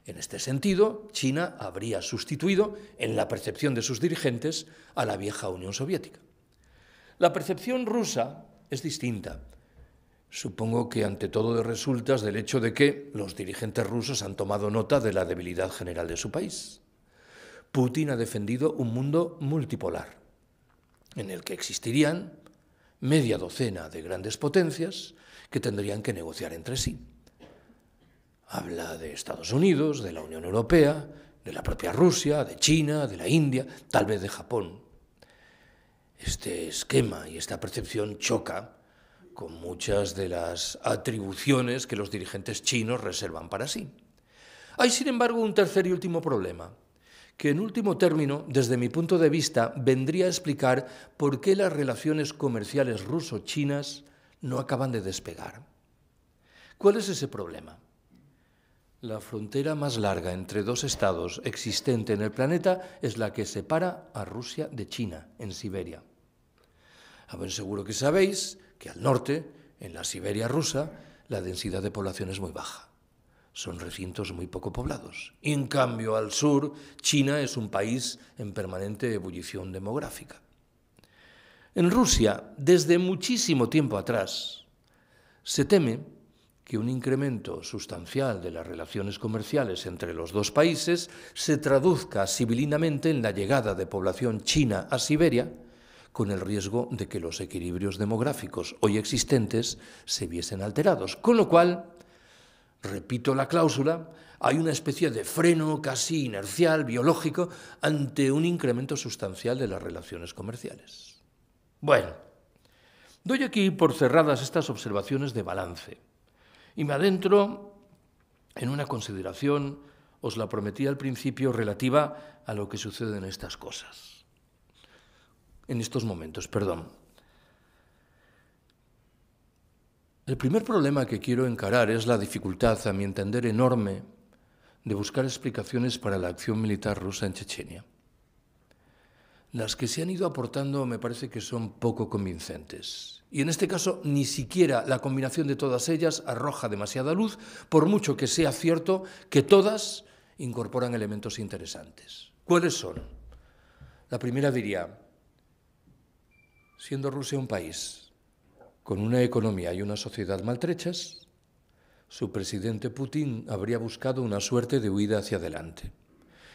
En este sentido, China habría sustituido, en la percepción de sus dirigentes, a la vieja Unión Soviética. La percepción rusa es distinta. Supongo que ante todo resultas del hecho de que los dirigentes rusos han tomado nota de la debilidad general de su país. Putin ha defendido un mundo multipolar, en el que existirían media docena de grandes potencias que tendrían que negociar entre sí. Habla de Estados Unidos, de la Unión Europea, de la propia Rusia, de China, de la India, tal vez de Japón. Este esquema y esta percepción choca con muchas de las atribuciones que los dirigentes chinos reservan para sí. Hay, sin embargo, un tercer y último problema, que en último término, desde mi punto de vista, vendría a explicar por qué las relaciones comerciales ruso-chinas no acaban de despegar. ¿Cuál es ese problema? La frontera más larga entre dos estados existente en el planeta es la que separa a Rusia de China, en Siberia. A buen seguro que sabéis que al norte, en la Siberia rusa, la densidad de población es muy baja. Son recintos muy poco poblados. Y en cambio, al sur, China es un país en permanente ebullición demográfica. En Rusia, desde muchísimo tiempo atrás, se teme que un incremento sustancial de las relaciones comerciales entre los dos países se traduzca sibilinamente en la llegada de población china a Siberia, con el riesgo de que los equilibrios demográficos hoy existentes se viesen alterados. Con lo cual, repito la cláusula, hay una especie de freno casi inercial, biológico, ante un incremento sustancial de las relaciones comerciales. Bueno, doy aquí por cerradas estas observaciones de balance. Y me adentro en una consideración, os la prometí al principio, relativa a lo que sucede en estas cosas. En estos momentos, perdón. El primer problema que quiero encarar es la dificultad, a mi entender, enorme de buscar explicaciones para la acción militar rusa en Chechenia. Las que se han ido aportando me parece que son poco convincentes. Y en este caso, ni siquiera la combinación de todas ellas arroja demasiada luz, por mucho que sea cierto que todas incorporan elementos interesantes. ¿Cuáles son? La primera diría, siendo Rusia un país con una economía y una sociedad maltrechas, su presidente Putin habría buscado una suerte de huida hacia adelante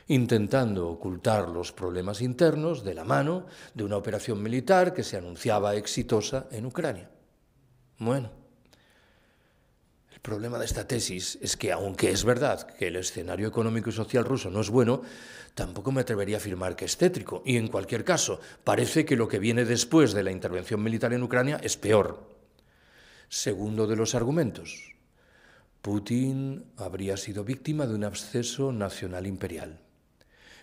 intentando ocultar los problemas internos de la mano de una operación militar que se anunciaba exitosa en Ucrania. Bueno, el problema de esta tesis es que, aunque es verdad que el escenario económico y social ruso no es bueno, tampoco me atrevería a afirmar que es tétrico. Y en cualquier caso, parece que lo que viene después de la intervención militar en Ucrania es peor. Segundo de los argumentos, Putin habría sido víctima de un absceso nacional imperial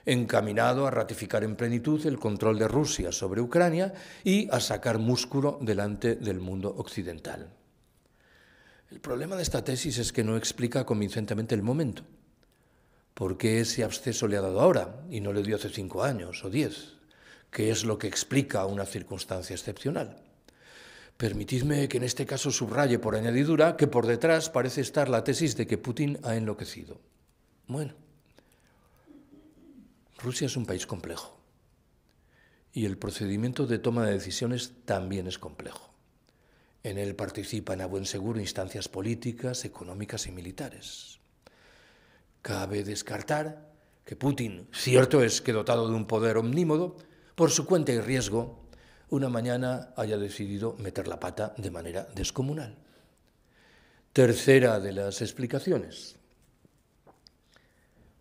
encaminado a ratificar en plenitud el control de Rusia sobre Ucrania y a sacar músculo delante del mundo occidental. El problema de esta tesis es que no explica convincentemente el momento. ¿Por qué ese absceso le ha dado ahora y no le dio hace cinco años o diez? ¿Qué es lo que explica una circunstancia excepcional? Permitidme que en este caso subraye por añadidura que por detrás parece estar la tesis de que Putin ha enloquecido. Bueno, Rusia es un país complejo y el procedimiento de toma de decisiones también es complejo. En él participan a buen seguro instancias políticas, económicas y militares. Cabe descartar que Putin, cierto es que dotado de un poder omnímodo, por su cuenta y riesgo, una mañana haya decidido meter la pata de manera descomunal. Tercera de las explicaciones.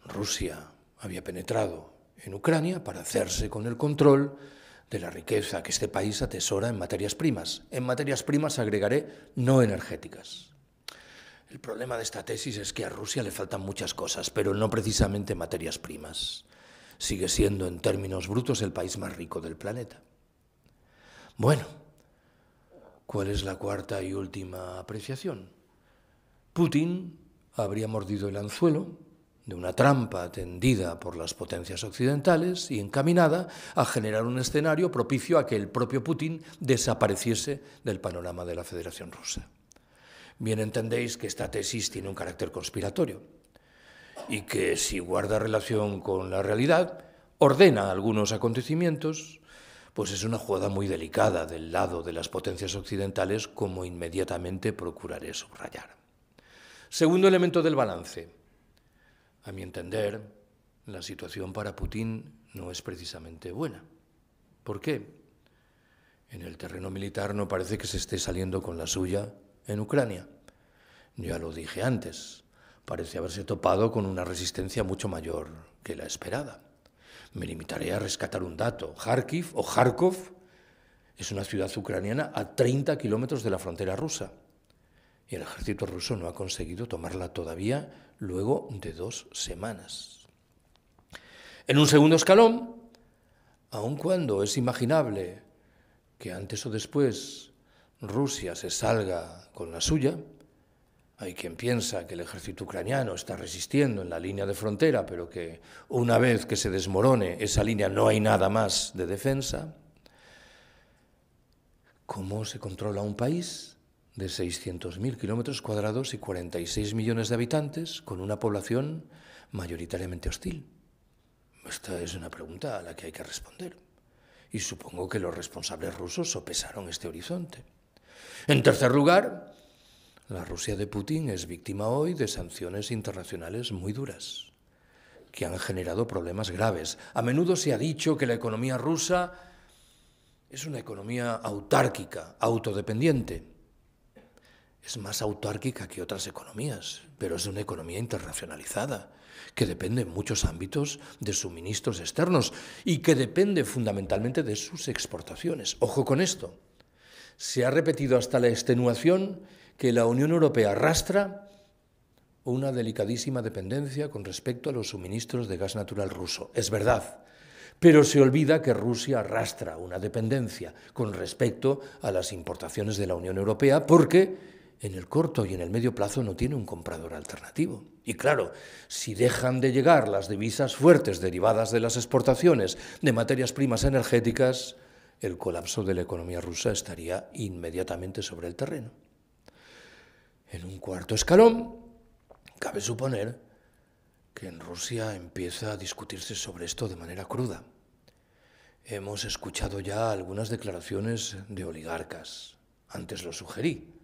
Rusia había penetrado en Ucrania para hacerse con el control de la riqueza que este país atesora en materias primas. En materias primas agregaré no energéticas. El problema de esta tesis es que a Rusia le faltan muchas cosas, pero no precisamente materias primas. Sigue siendo en términos brutos el país más rico del planeta. Bueno, ¿cuál es la cuarta y última apreciación? Putin habría mordido el anzuelo de una trampa tendida por las potencias occidentales y encaminada a generar un escenario propicio a que el propio Putin desapareciese del panorama de la Federación Rusa. Bien entendéis que esta tesis tiene un carácter conspiratorio y que si guarda relación con la realidad, ordena algunos acontecimientos, pues es una jugada muy delicada del lado de las potencias occidentales, como inmediatamente procuraré subrayar. Segundo elemento del balance a mi entender, la situación para Putin no es precisamente buena. ¿Por qué? En el terreno militar no parece que se esté saliendo con la suya en Ucrania. Ya lo dije antes, parece haberse topado con una resistencia mucho mayor que la esperada. Me limitaré a rescatar un dato. Kharkiv o Kharkov es una ciudad ucraniana a 30 kilómetros de la frontera rusa. Y el ejército ruso no ha conseguido tomarla todavía luego de dos semanas. En un segundo escalón, aun cuando es imaginable que antes o después Rusia se salga con la suya, hay quien piensa que el ejército ucraniano está resistiendo en la línea de frontera, pero que una vez que se desmorone esa línea no hay nada más de defensa. ¿Cómo se controla un país? de 600.000 kilómetros cuadrados y 46 millones de habitantes con una población mayoritariamente hostil? Esta es una pregunta a la que hay que responder. Y supongo que los responsables rusos sopesaron este horizonte. En tercer lugar, la Rusia de Putin es víctima hoy de sanciones internacionales muy duras, que han generado problemas graves. A menudo se ha dicho que la economía rusa es una economía autárquica, autodependiente, es más autárquica que otras economías, pero es una economía internacionalizada, que depende en muchos ámbitos de suministros externos y que depende fundamentalmente de sus exportaciones. Ojo con esto. Se ha repetido hasta la extenuación que la Unión Europea arrastra una delicadísima dependencia con respecto a los suministros de gas natural ruso. Es verdad, pero se olvida que Rusia arrastra una dependencia con respecto a las importaciones de la Unión Europea porque en el corto y en el medio plazo no tiene un comprador alternativo. Y claro, si dejan de llegar las divisas fuertes derivadas de las exportaciones de materias primas energéticas, el colapso de la economía rusa estaría inmediatamente sobre el terreno. En un cuarto escalón, cabe suponer que en Rusia empieza a discutirse sobre esto de manera cruda. Hemos escuchado ya algunas declaraciones de oligarcas, antes lo sugerí,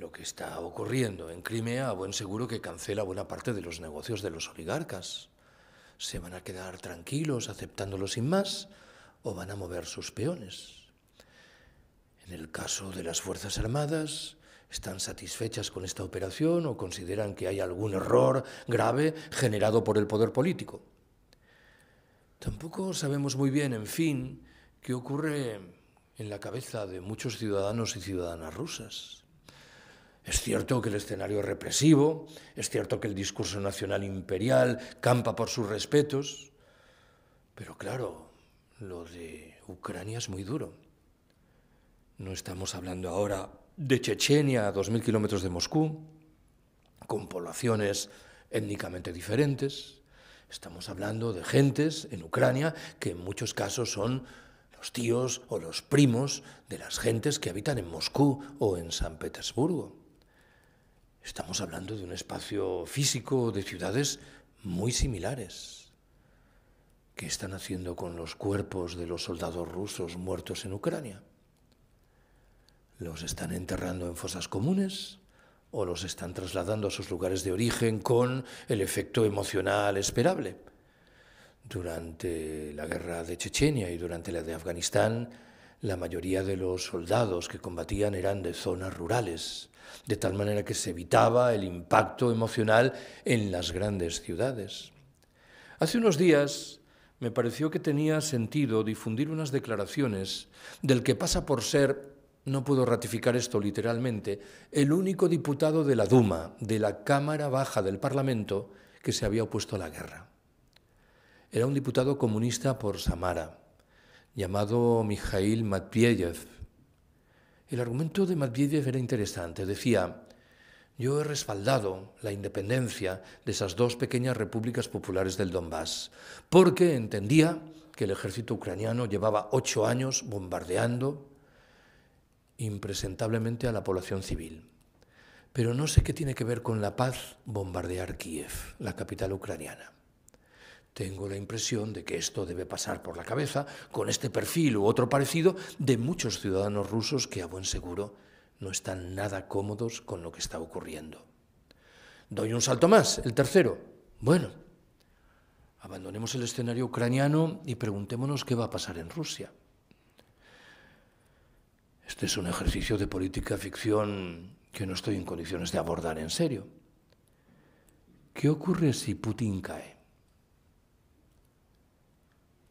lo que está ocurriendo en Crimea, a buen seguro que cancela buena parte de los negocios de los oligarcas. ¿Se van a quedar tranquilos aceptándolo sin más o van a mover sus peones? En el caso de las Fuerzas Armadas, ¿están satisfechas con esta operación o consideran que hay algún error grave generado por el poder político? Tampoco sabemos muy bien, en fin, qué ocurre en la cabeza de muchos ciudadanos y ciudadanas rusas. Es cierto que el escenario es represivo, es cierto que el discurso nacional imperial campa por sus respetos, pero claro, lo de Ucrania es muy duro. No estamos hablando ahora de Chechenia a 2.000 kilómetros de Moscú, con poblaciones étnicamente diferentes. Estamos hablando de gentes en Ucrania que en muchos casos son los tíos o los primos de las gentes que habitan en Moscú o en San Petersburgo. Estamos hablando de un espacio físico de ciudades muy similares. que están haciendo con los cuerpos de los soldados rusos muertos en Ucrania? ¿Los están enterrando en fosas comunes? ¿O los están trasladando a sus lugares de origen con el efecto emocional esperable? Durante la guerra de Chechenia y durante la de Afganistán, la mayoría de los soldados que combatían eran de zonas rurales, de tal manera que se evitaba el impacto emocional en las grandes ciudades. Hace unos días me pareció que tenía sentido difundir unas declaraciones del que pasa por ser, no puedo ratificar esto literalmente, el único diputado de la Duma, de la Cámara Baja del Parlamento, que se había opuesto a la guerra. Era un diputado comunista por Samara llamado Mikhail Matveyev. El argumento de Matveyev era interesante. Decía, yo he respaldado la independencia de esas dos pequeñas repúblicas populares del Donbass, porque entendía que el ejército ucraniano llevaba ocho años bombardeando impresentablemente a la población civil. Pero no sé qué tiene que ver con la paz bombardear Kiev, la capital ucraniana tengo la impresión de que esto debe pasar por la cabeza, con este perfil u otro parecido, de muchos ciudadanos rusos que a buen seguro no están nada cómodos con lo que está ocurriendo. Doy un salto más, el tercero. Bueno, abandonemos el escenario ucraniano y preguntémonos qué va a pasar en Rusia. Este es un ejercicio de política ficción que no estoy en condiciones de abordar en serio. ¿Qué ocurre si Putin cae?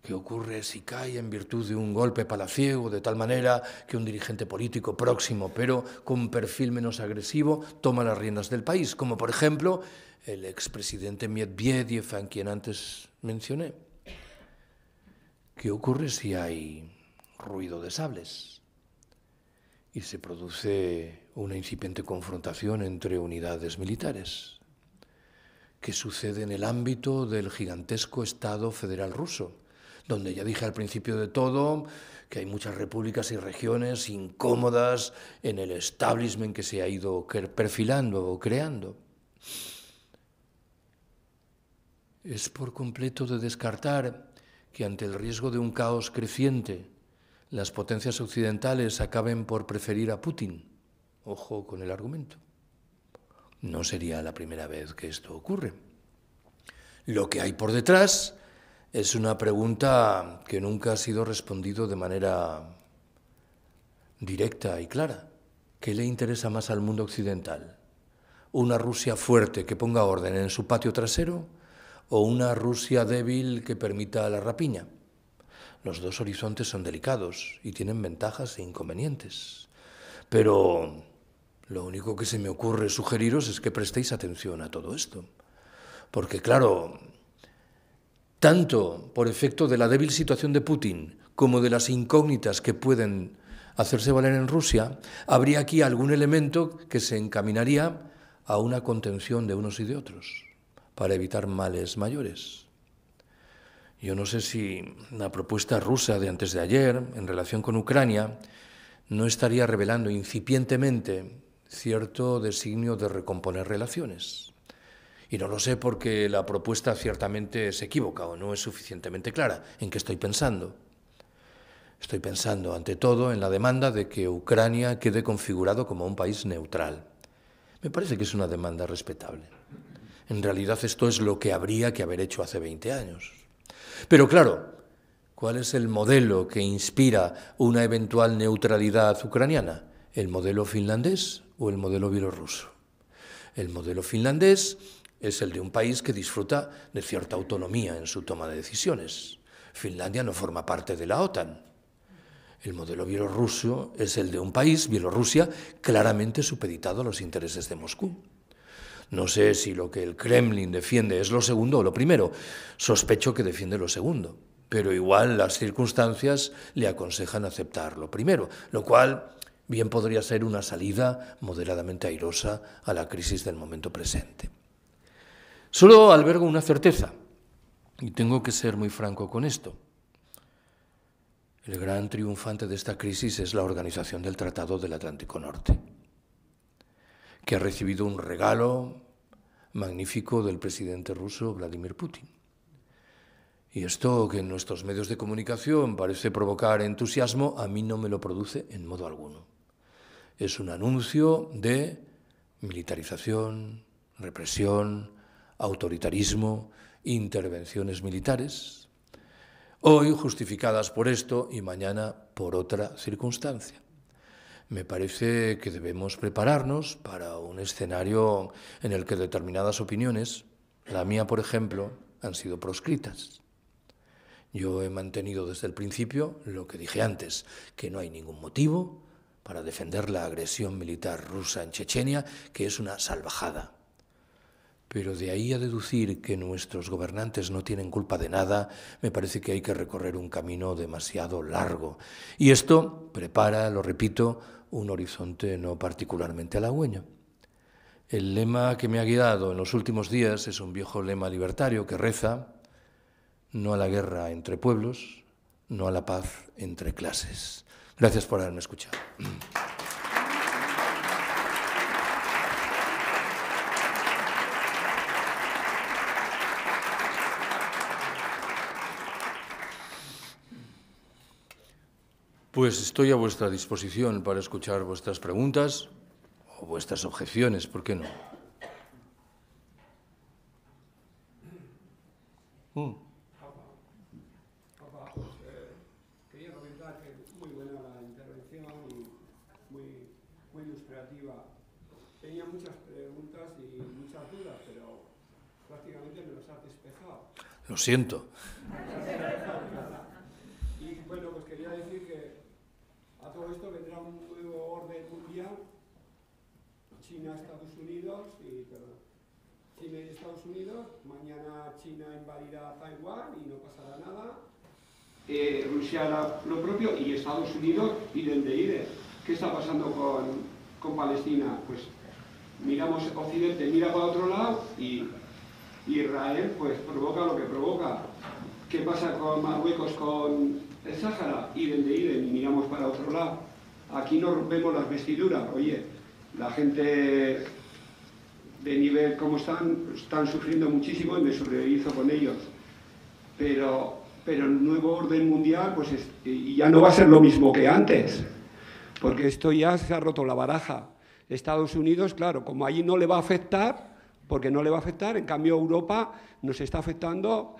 ¿Qué ocurre si cae en virtud de un golpe palaciego, de tal manera que un dirigente político próximo, pero con perfil menos agresivo, toma las riendas del país, como por ejemplo el expresidente Medvedev, a quien antes mencioné. ¿Qué ocurre si hay ruido de sables y se produce una incipiente confrontación entre unidades militares? ¿Qué sucede en el ámbito del gigantesco Estado federal ruso? donde ya dije al principio de todo que hay muchas repúblicas y regiones incómodas en el establishment que se ha ido perfilando o creando. Es por completo de descartar que ante el riesgo de un caos creciente, las potencias occidentales acaben por preferir a Putin. Ojo con el argumento. No sería la primera vez que esto ocurre. Lo que hay por detrás es una pregunta que nunca ha sido respondido de manera directa y clara. ¿Qué le interesa más al mundo occidental? ¿Una Rusia fuerte que ponga orden en su patio trasero o una Rusia débil que permita la rapiña? Los dos horizontes son delicados y tienen ventajas e inconvenientes. Pero lo único que se me ocurre sugeriros es que prestéis atención a todo esto. Porque claro, tanto por efecto de la débil situación de Putin como de las incógnitas que pueden hacerse valer en Rusia, habría aquí algún elemento que se encaminaría a una contención de unos y de otros para evitar males mayores. Yo no sé si la propuesta rusa de antes de ayer en relación con Ucrania no estaría revelando incipientemente cierto designio de recomponer relaciones. Y no lo sé porque la propuesta ciertamente es equivoca o no es suficientemente clara. ¿En qué estoy pensando? Estoy pensando, ante todo, en la demanda de que Ucrania quede configurado como un país neutral. Me parece que es una demanda respetable. En realidad esto es lo que habría que haber hecho hace 20 años. Pero claro, ¿cuál es el modelo que inspira una eventual neutralidad ucraniana? ¿El modelo finlandés o el modelo bielorruso? El modelo finlandés es el de un país que disfruta de cierta autonomía en su toma de decisiones. Finlandia no forma parte de la OTAN. El modelo bielorruso es el de un país, Bielorrusia, claramente supeditado a los intereses de Moscú. No sé si lo que el Kremlin defiende es lo segundo o lo primero. Sospecho que defiende lo segundo. Pero igual las circunstancias le aconsejan aceptar lo primero, lo cual bien podría ser una salida moderadamente airosa a la crisis del momento presente. Solo albergo una certeza, y tengo que ser muy franco con esto. El gran triunfante de esta crisis es la organización del Tratado del Atlántico Norte, que ha recibido un regalo magnífico del presidente ruso Vladimir Putin. Y esto que en nuestros medios de comunicación parece provocar entusiasmo, a mí no me lo produce en modo alguno. Es un anuncio de militarización, represión, autoritarismo, intervenciones militares, hoy justificadas por esto y mañana por otra circunstancia. Me parece que debemos prepararnos para un escenario en el que determinadas opiniones, la mía por ejemplo, han sido proscritas. Yo he mantenido desde el principio lo que dije antes, que no hay ningún motivo para defender la agresión militar rusa en Chechenia, que es una salvajada, pero de ahí a deducir que nuestros gobernantes no tienen culpa de nada, me parece que hay que recorrer un camino demasiado largo. Y esto prepara, lo repito, un horizonte no particularmente halagüeño. El lema que me ha guiado en los últimos días es un viejo lema libertario que reza, no a la guerra entre pueblos, no a la paz entre clases. Gracias por haberme escuchado. Pues estoy a vuestra disposición para escuchar vuestras preguntas o vuestras objeciones, ¿por qué no? Papá, mm. eh, quería comentar que muy buena la intervención y muy, muy ilustrativa. Tenía muchas preguntas y muchas dudas, pero prácticamente me las ha despejado. Lo siento. a Taiwán y no pasará nada. Eh, Rusia hará lo propio y Estados Unidos y de ir. E. ¿Qué está pasando con, Palestina? Pues miramos Occidente, mira para otro lado y Israel pues provoca lo que provoca. ¿Qué pasa con Marruecos, con el Sáhara? Iden de Iden y e? miramos para otro lado. Aquí nos rompemos las vestiduras. Oye, la gente de nivel como están, están sufriendo muchísimo y me solidarizo con ellos. Pero, pero el nuevo orden mundial pues ya no va a ser lo mismo que antes, porque esto ya se ha roto la baraja. Estados Unidos, claro, como allí no le va a afectar, porque no le va a afectar, en cambio Europa nos está afectando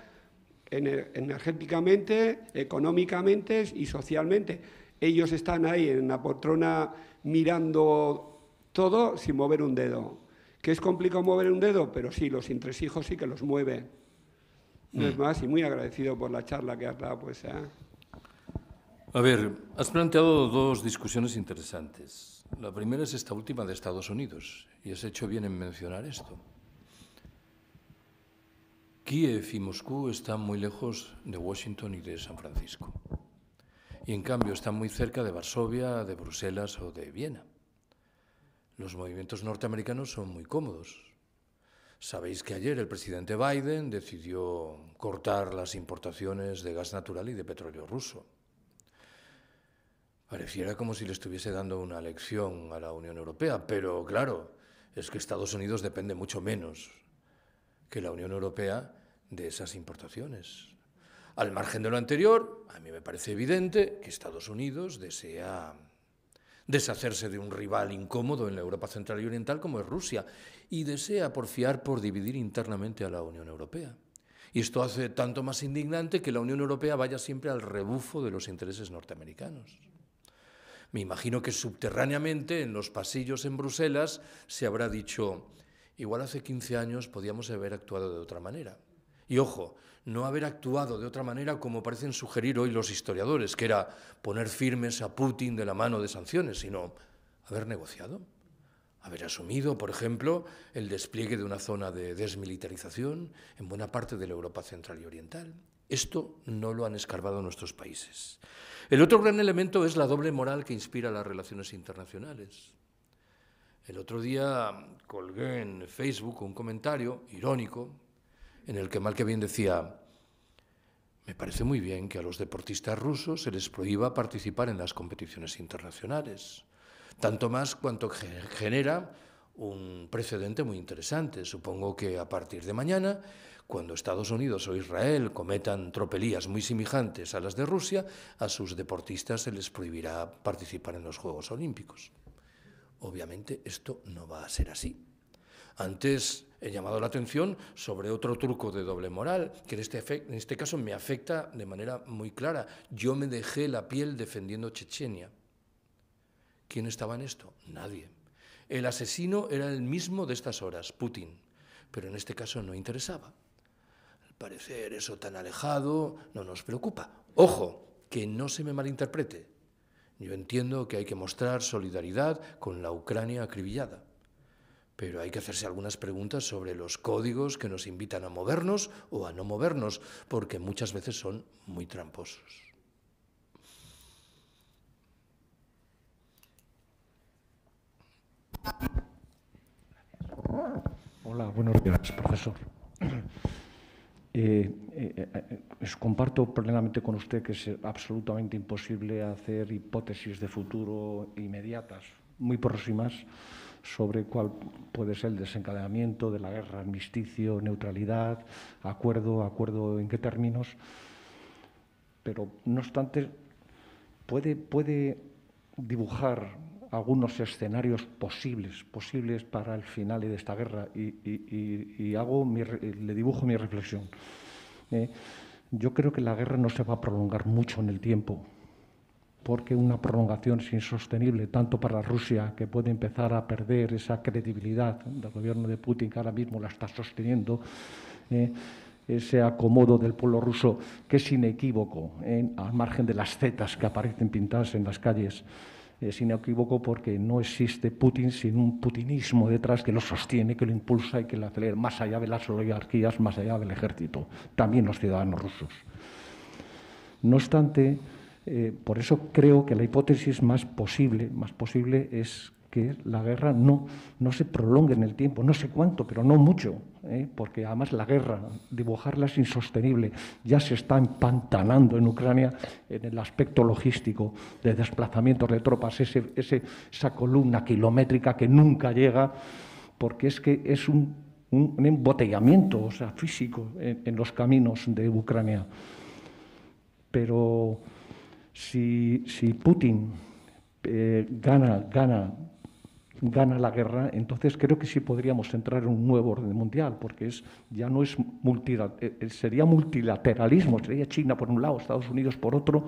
energéticamente, económicamente y socialmente. Ellos están ahí en la poltrona mirando todo sin mover un dedo. ¿Que es complicado mover un dedo? Pero sí, los intresijos sí que los mueve. No es mm. más, y muy agradecido por la charla que has dado. Pues, ¿eh? A ver, has planteado dos discusiones interesantes. La primera es esta última de Estados Unidos, y has hecho bien en mencionar esto. Kiev y Moscú están muy lejos de Washington y de San Francisco, y en cambio están muy cerca de Varsovia, de Bruselas o de Viena los movimientos norteamericanos son muy cómodos. Sabéis que ayer el presidente Biden decidió cortar las importaciones de gas natural y de petróleo ruso. Pareciera como si le estuviese dando una lección a la Unión Europea, pero claro, es que Estados Unidos depende mucho menos que la Unión Europea de esas importaciones. Al margen de lo anterior, a mí me parece evidente que Estados Unidos desea deshacerse de un rival incómodo en la Europa Central y Oriental como es Rusia, y desea porfiar por dividir internamente a la Unión Europea. Y esto hace tanto más indignante que la Unión Europea vaya siempre al rebufo de los intereses norteamericanos. Me imagino que subterráneamente en los pasillos en Bruselas se habrá dicho, igual hace 15 años podíamos haber actuado de otra manera. Y ojo, no haber actuado de otra manera como parecen sugerir hoy los historiadores, que era poner firmes a Putin de la mano de sanciones, sino haber negociado, haber asumido, por ejemplo, el despliegue de una zona de desmilitarización en buena parte de la Europa central y oriental. Esto no lo han escarbado nuestros países. El otro gran elemento es la doble moral que inspira las relaciones internacionales. El otro día colgué en Facebook un comentario irónico en el que mal decía, me parece muy bien que a los deportistas rusos se les prohíba participar en las competiciones internacionales, tanto más cuanto genera un precedente muy interesante. Supongo que a partir de mañana, cuando Estados Unidos o Israel cometan tropelías muy semejantes a las de Rusia, a sus deportistas se les prohibirá participar en los Juegos Olímpicos. Obviamente esto no va a ser así. Antes he llamado la atención sobre otro truco de doble moral, que en este, en este caso me afecta de manera muy clara. Yo me dejé la piel defendiendo Chechenia. ¿Quién estaba en esto? Nadie. El asesino era el mismo de estas horas, Putin, pero en este caso no interesaba. Al parecer eso tan alejado no nos preocupa. Ojo, que no se me malinterprete. Yo entiendo que hay que mostrar solidaridad con la Ucrania acribillada pero hay que hacerse algunas preguntas sobre los códigos que nos invitan a movernos o a no movernos, porque muchas veces son muy tramposos. Hola, buenos días, profesor. Eh, eh, eh comparto plenamente con usted que es absolutamente imposible hacer hipótesis de futuro inmediatas, muy próximas, sobre cuál puede ser el desencadenamiento de la guerra, armisticio, neutralidad, acuerdo, acuerdo en qué términos. Pero, no obstante, puede, dibujar algunos escenarios posibles, posibles para el final de esta guerra y, hago mi, le dibujo mi reflexión. Eh, yo creo que la guerra no se va a prolongar mucho en el tiempo porque una prolongación es insostenible, tanto para Rusia, que puede empezar a perder esa credibilidad del gobierno de Putin, que ahora mismo la está sosteniendo, eh, ese acomodo del pueblo ruso, que es inequívoco, eh, al margen de las zetas que aparecen pintadas en las calles. Es inequívoco porque no existe Putin sin un putinismo detrás que lo sostiene, que lo impulsa y que lo acelera, más allá de las oligarquías, más allá del ejército, también los ciudadanos rusos. No obstante, eh, por eso creo que la hipótesis más posible, más posible es que la guerra no, no se prolongue en el tiempo, no sé cuánto, pero no mucho, ¿eh? porque además la guerra, dibujarla es insostenible, ya se está empantanando en Ucrania en el aspecto logístico de desplazamientos de tropas, ese, esa columna kilométrica que nunca llega, porque es que es un, un, embotellamiento o sea, físico en los caminos de Ucrania. Pero si, Putin eh, gana, gana, gana la guerra, entonces creo que sí podríamos entrar en un nuevo orden mundial, porque es, ya no es multilateral, eh, eh, sería multilateralismo, sería China por un lado, Estados Unidos por otro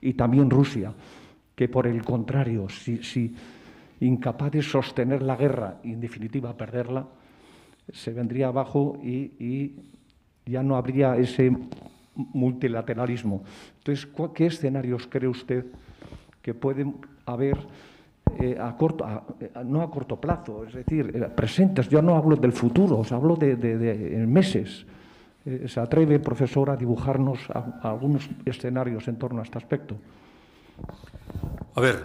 y también Rusia, que por el contrario, si, incapaz de sostener la guerra y en definitiva perderla, se vendría abajo y ya no habría ese multilateralismo. Entonces, ¿qué escenarios cree usted que pueden haber eh, a corto, eh, no a corto plazo? Es decir, eh, presentes, yo no hablo del futuro, os hablo de, meses. ¿Se atreve, profesor, a dibujarnos algunos escenarios en torno a este aspecto? A ver,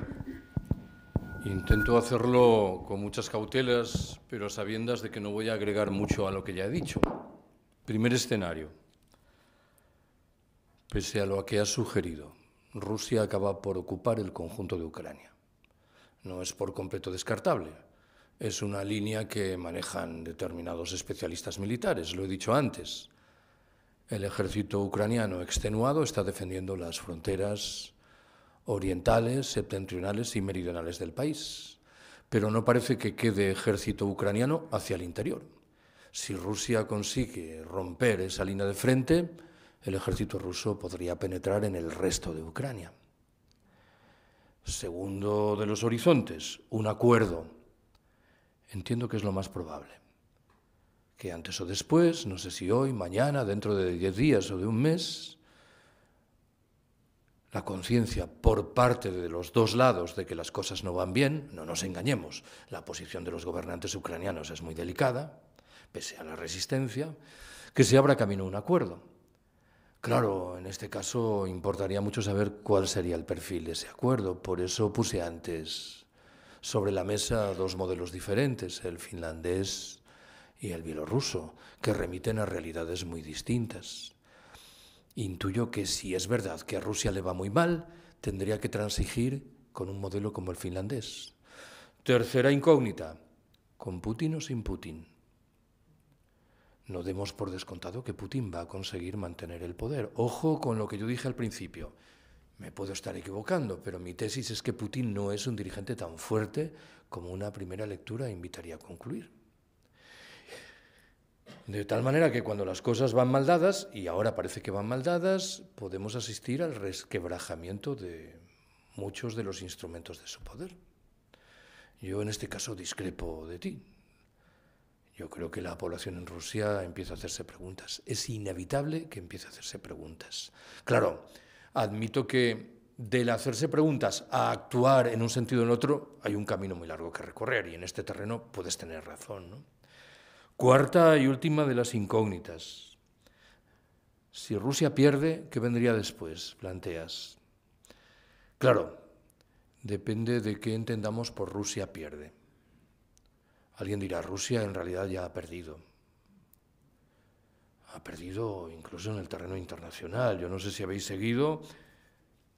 intento hacerlo con muchas cautelas, pero sabiendas de que no voy a agregar mucho a lo que ya he dicho. Primer escenario, Pese a lo que ha sugerido, Rusia acaba por ocupar el conjunto de Ucrania. No es por completo descartable. Es una línea que manejan determinados especialistas militares, lo he dicho antes. El ejército ucraniano extenuado está defendiendo las fronteras orientales, septentrionales y meridionales del país. Pero no parece que quede ejército ucraniano hacia el interior. Si Rusia consigue romper esa línea de frente, el ejército ruso podría penetrar en el resto de Ucrania. Segundo de los horizontes, un acuerdo. Entiendo que es lo más probable. Que antes o después, no sé si hoy, mañana, dentro de diez días o de un mes, la conciencia por parte de los dos lados de que las cosas no van bien, no nos engañemos, la posición de los gobernantes ucranianos es muy delicada, pese a la resistencia, que se abra camino a un acuerdo. Claro, en este caso importaría mucho saber cuál sería el perfil de ese acuerdo. Por eso puse antes sobre la mesa dos modelos diferentes, el finlandés y el bielorruso, que remiten a realidades muy distintas. Intuyo que si es verdad que a Rusia le va muy mal, tendría que transigir con un modelo como el finlandés. Tercera incógnita, ¿con Putin o sin Putin? no demos por descontado que Putin va a conseguir mantener el poder. Ojo con lo que yo dije al principio. Me puedo estar equivocando, pero mi tesis es que Putin no es un dirigente tan fuerte como una primera lectura invitaría a concluir. De tal manera que cuando las cosas van mal dadas, y ahora parece que van mal dadas, podemos asistir al resquebrajamiento de muchos de los instrumentos de su poder. Yo en este caso discrepo de ti. Yo creo que la población en Rusia empieza a hacerse preguntas. Es inevitable que empiece a hacerse preguntas. Claro, admito que del hacerse preguntas a actuar en un sentido o en otro, hay un camino muy largo que recorrer y en este terreno puedes tener razón. Cuarta y última de las incógnitas. Si Rusia pierde, ¿qué vendría después? Planteas. Claro, depende de qué entendamos por Rusia pierde. Alguien dirá, Rusia en realidad ya ha perdido. Ha perdido incluso en el terreno internacional. Yo no sé si habéis seguido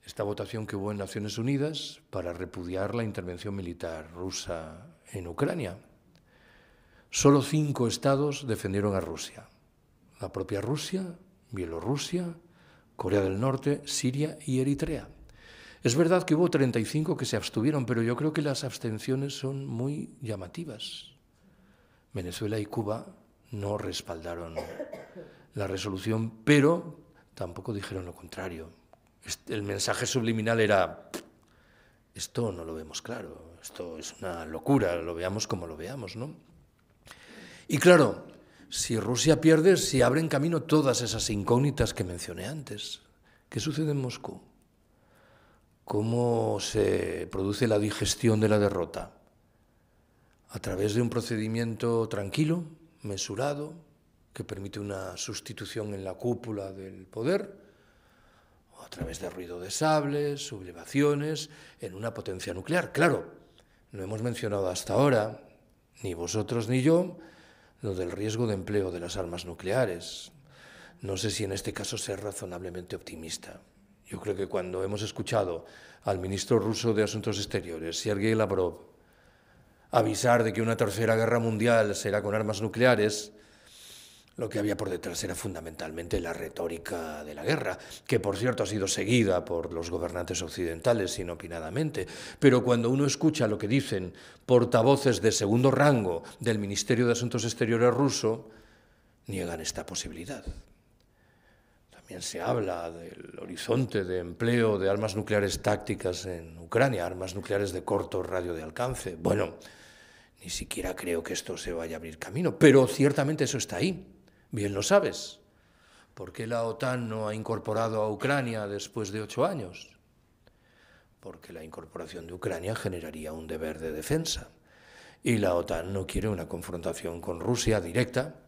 esta votación que hubo en Naciones Unidas para repudiar la intervención militar rusa en Ucrania. Solo cinco estados defendieron a Rusia. La propia Rusia, Bielorrusia, Corea del Norte, Siria y Eritrea. Es verdad que hubo 35 que se abstuvieron, pero yo creo que las abstenciones son muy llamativas. Venezuela y Cuba no respaldaron la resolución, pero tampoco dijeron lo contrario. El mensaje subliminal era, esto no lo vemos claro, esto es una locura, lo veamos como lo veamos, ¿no? Y claro, si Rusia pierde, si abren camino todas esas incógnitas que mencioné antes. ¿Qué sucede en Moscú? cómo se produce la digestión de la derrota. A través de un procedimiento tranquilo, mesurado, que permite una sustitución en la cúpula del poder, o a través de ruido de sables, sublevaciones, en una potencia nuclear. Claro, no hemos mencionado hasta ahora, ni vosotros ni yo, lo del riesgo de empleo de las armas nucleares. No sé si en este caso ser razonablemente optimista. Yo creo que cuando hemos escuchado al ministro ruso de Asuntos Exteriores, Sergei Lavrov, avisar de que una tercera guerra mundial será con armas nucleares, lo que había por detrás era fundamentalmente la retórica de la guerra, que por cierto ha sido seguida por los gobernantes occidentales inopinadamente. Pero cuando uno escucha lo que dicen portavoces de segundo rango del Ministerio de Asuntos Exteriores ruso, niegan esta posibilidad se habla del horizonte de empleo de armas nucleares tácticas en Ucrania, armas nucleares de corto radio de alcance. Bueno, ni siquiera creo que esto se vaya a abrir camino, pero ciertamente eso está ahí, bien lo sabes. ¿Por qué la OTAN no ha incorporado a Ucrania después de ocho años? Porque la incorporación de Ucrania generaría un deber de defensa. Y la OTAN no quiere una confrontación con Rusia directa,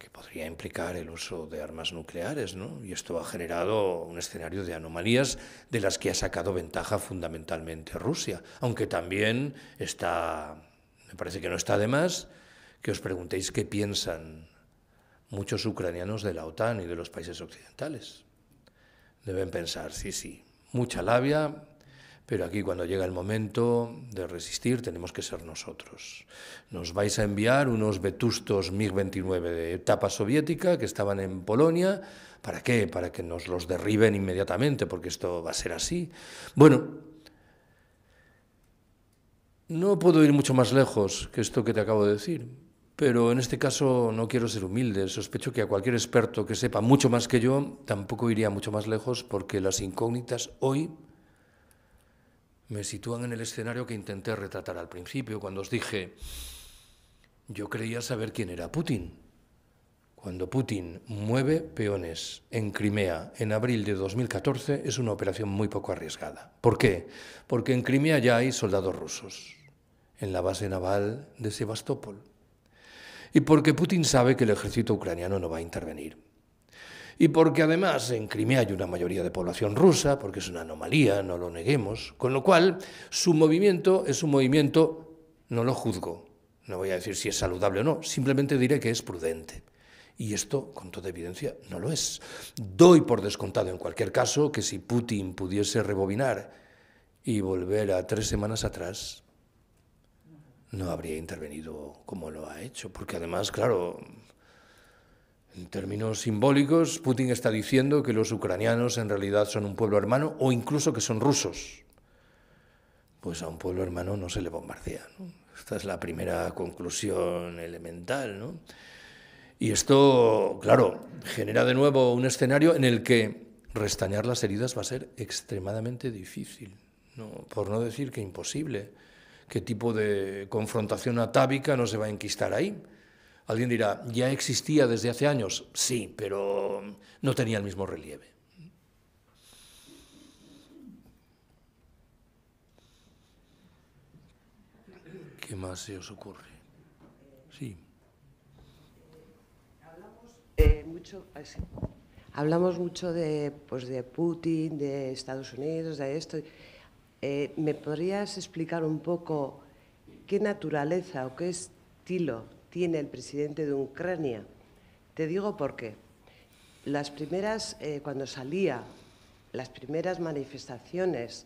que podría implicar el uso de armas nucleares, ¿no? Y esto ha generado un escenario de anomalías de las que ha sacado ventaja fundamentalmente Rusia, aunque también está, me parece que no está de más que os preguntéis qué piensan muchos ucranianos de la OTAN y de los países occidentales. Deben pensar, sí, sí, mucha labia, pero aquí cuando llega el momento de resistir tenemos que ser nosotros. Nos vais a enviar unos vetustos MiG-29 de etapa soviética que estaban en Polonia. ¿Para qué? Para que nos los derriben inmediatamente, porque esto va a ser así. Bueno, no puedo ir mucho más lejos que esto que te acabo de decir, pero en este caso no quiero ser humilde. Sospecho que a cualquier experto que sepa mucho más que yo tampoco iría mucho más lejos porque las incógnitas hoy me sitúan en el escenario que intenté retratar al principio, cuando os dije, yo creía saber quién era Putin. Cuando Putin mueve peones en Crimea en abril de 2014 es una operación muy poco arriesgada. ¿Por qué? Porque en Crimea ya hay soldados rusos en la base naval de Sebastopol. Y porque Putin sabe que el ejército ucraniano no va a intervenir. Y porque además en Crimea hay una mayoría de población rusa, porque es una anomalía, no lo neguemos, con lo cual su movimiento es un movimiento, no lo juzgo, no voy a decir si es saludable o no, simplemente diré que es prudente. Y esto, con toda evidencia, no lo es. Doy por descontado, en cualquier caso, que si Putin pudiese rebobinar y volver a tres semanas atrás, no habría intervenido como lo ha hecho. Porque además, claro, en términos simbólicos, Putin está diciendo que los ucranianos en realidad son un pueblo hermano o incluso que son rusos. Pues a un pueblo hermano no se le bombardea. Esta es la primera conclusión elemental. ¿no? Y esto, claro, genera de nuevo un escenario en el que restañar las heridas va a ser extremadamente difícil, por no decir que imposible. ¿Qué tipo de confrontación atávica no se va a enquistar ahí? Alguien dirá, ya existía desde hace años, sí, pero no tenía el mismo relieve. ¿Qué más se os ocurre? Sí. Eh, ah, Hablamos mucho, pues, de, Putin, de Estados Unidos, de esto. Eh, ¿Me podrías explicar un poco qué naturaleza o qué estilo tiene el presidente de Ucrania. Te digo por qué. Las primeras, eh, cuando salía, las primeras manifestaciones,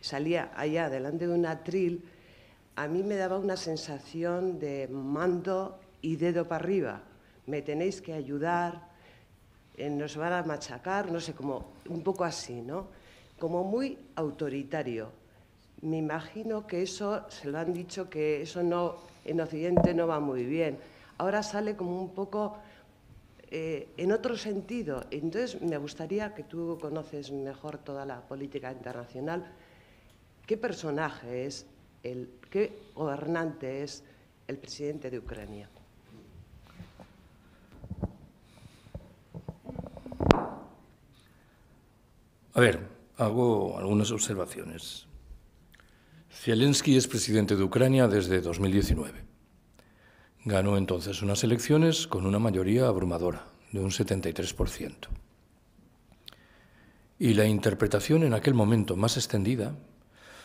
salía allá delante de un atril, a mí me daba una sensación de mando y dedo para arriba. Me tenéis que ayudar, eh, nos van a machacar, no sé, como un poco así, ¿no? Como muy autoritario. Me imagino que eso, se lo han dicho, que eso no en Occidente no va muy bien. Ahora sale como un poco eh, en otro sentido. Entonces, me gustaría que tú conoces mejor toda la política internacional. ¿Qué personaje es, el, qué gobernante es el presidente de Ucrania? A ver, hago algunas observaciones. Zelensky es presidente de Ucrania desde 2019. Ganó entonces unas elecciones con una mayoría abrumadora, de un 73%. Y la interpretación en aquel momento más extendida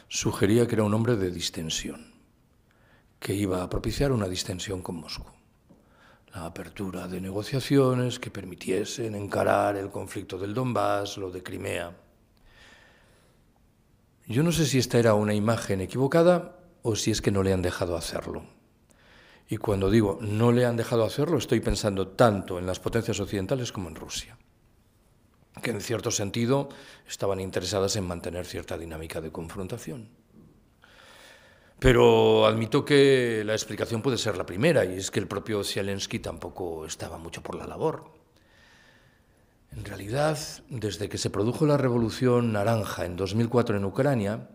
sugería que era un hombre de distensión, que iba a propiciar una distensión con Moscú. La apertura de negociaciones que permitiesen encarar el conflicto del Donbass, lo de Crimea. Yo no sé si esta era una imagen equivocada o si es que no le han dejado hacerlo. Y cuando digo no le han dejado hacerlo, estoy pensando tanto en las potencias occidentales como en Rusia, que en cierto sentido estaban interesadas en mantener cierta dinámica de confrontación. Pero admito que la explicación puede ser la primera, y es que el propio Zelensky tampoco estaba mucho por la labor. En realidad, desde que se produjo la Revolución Naranja en 2004 en Ucrania,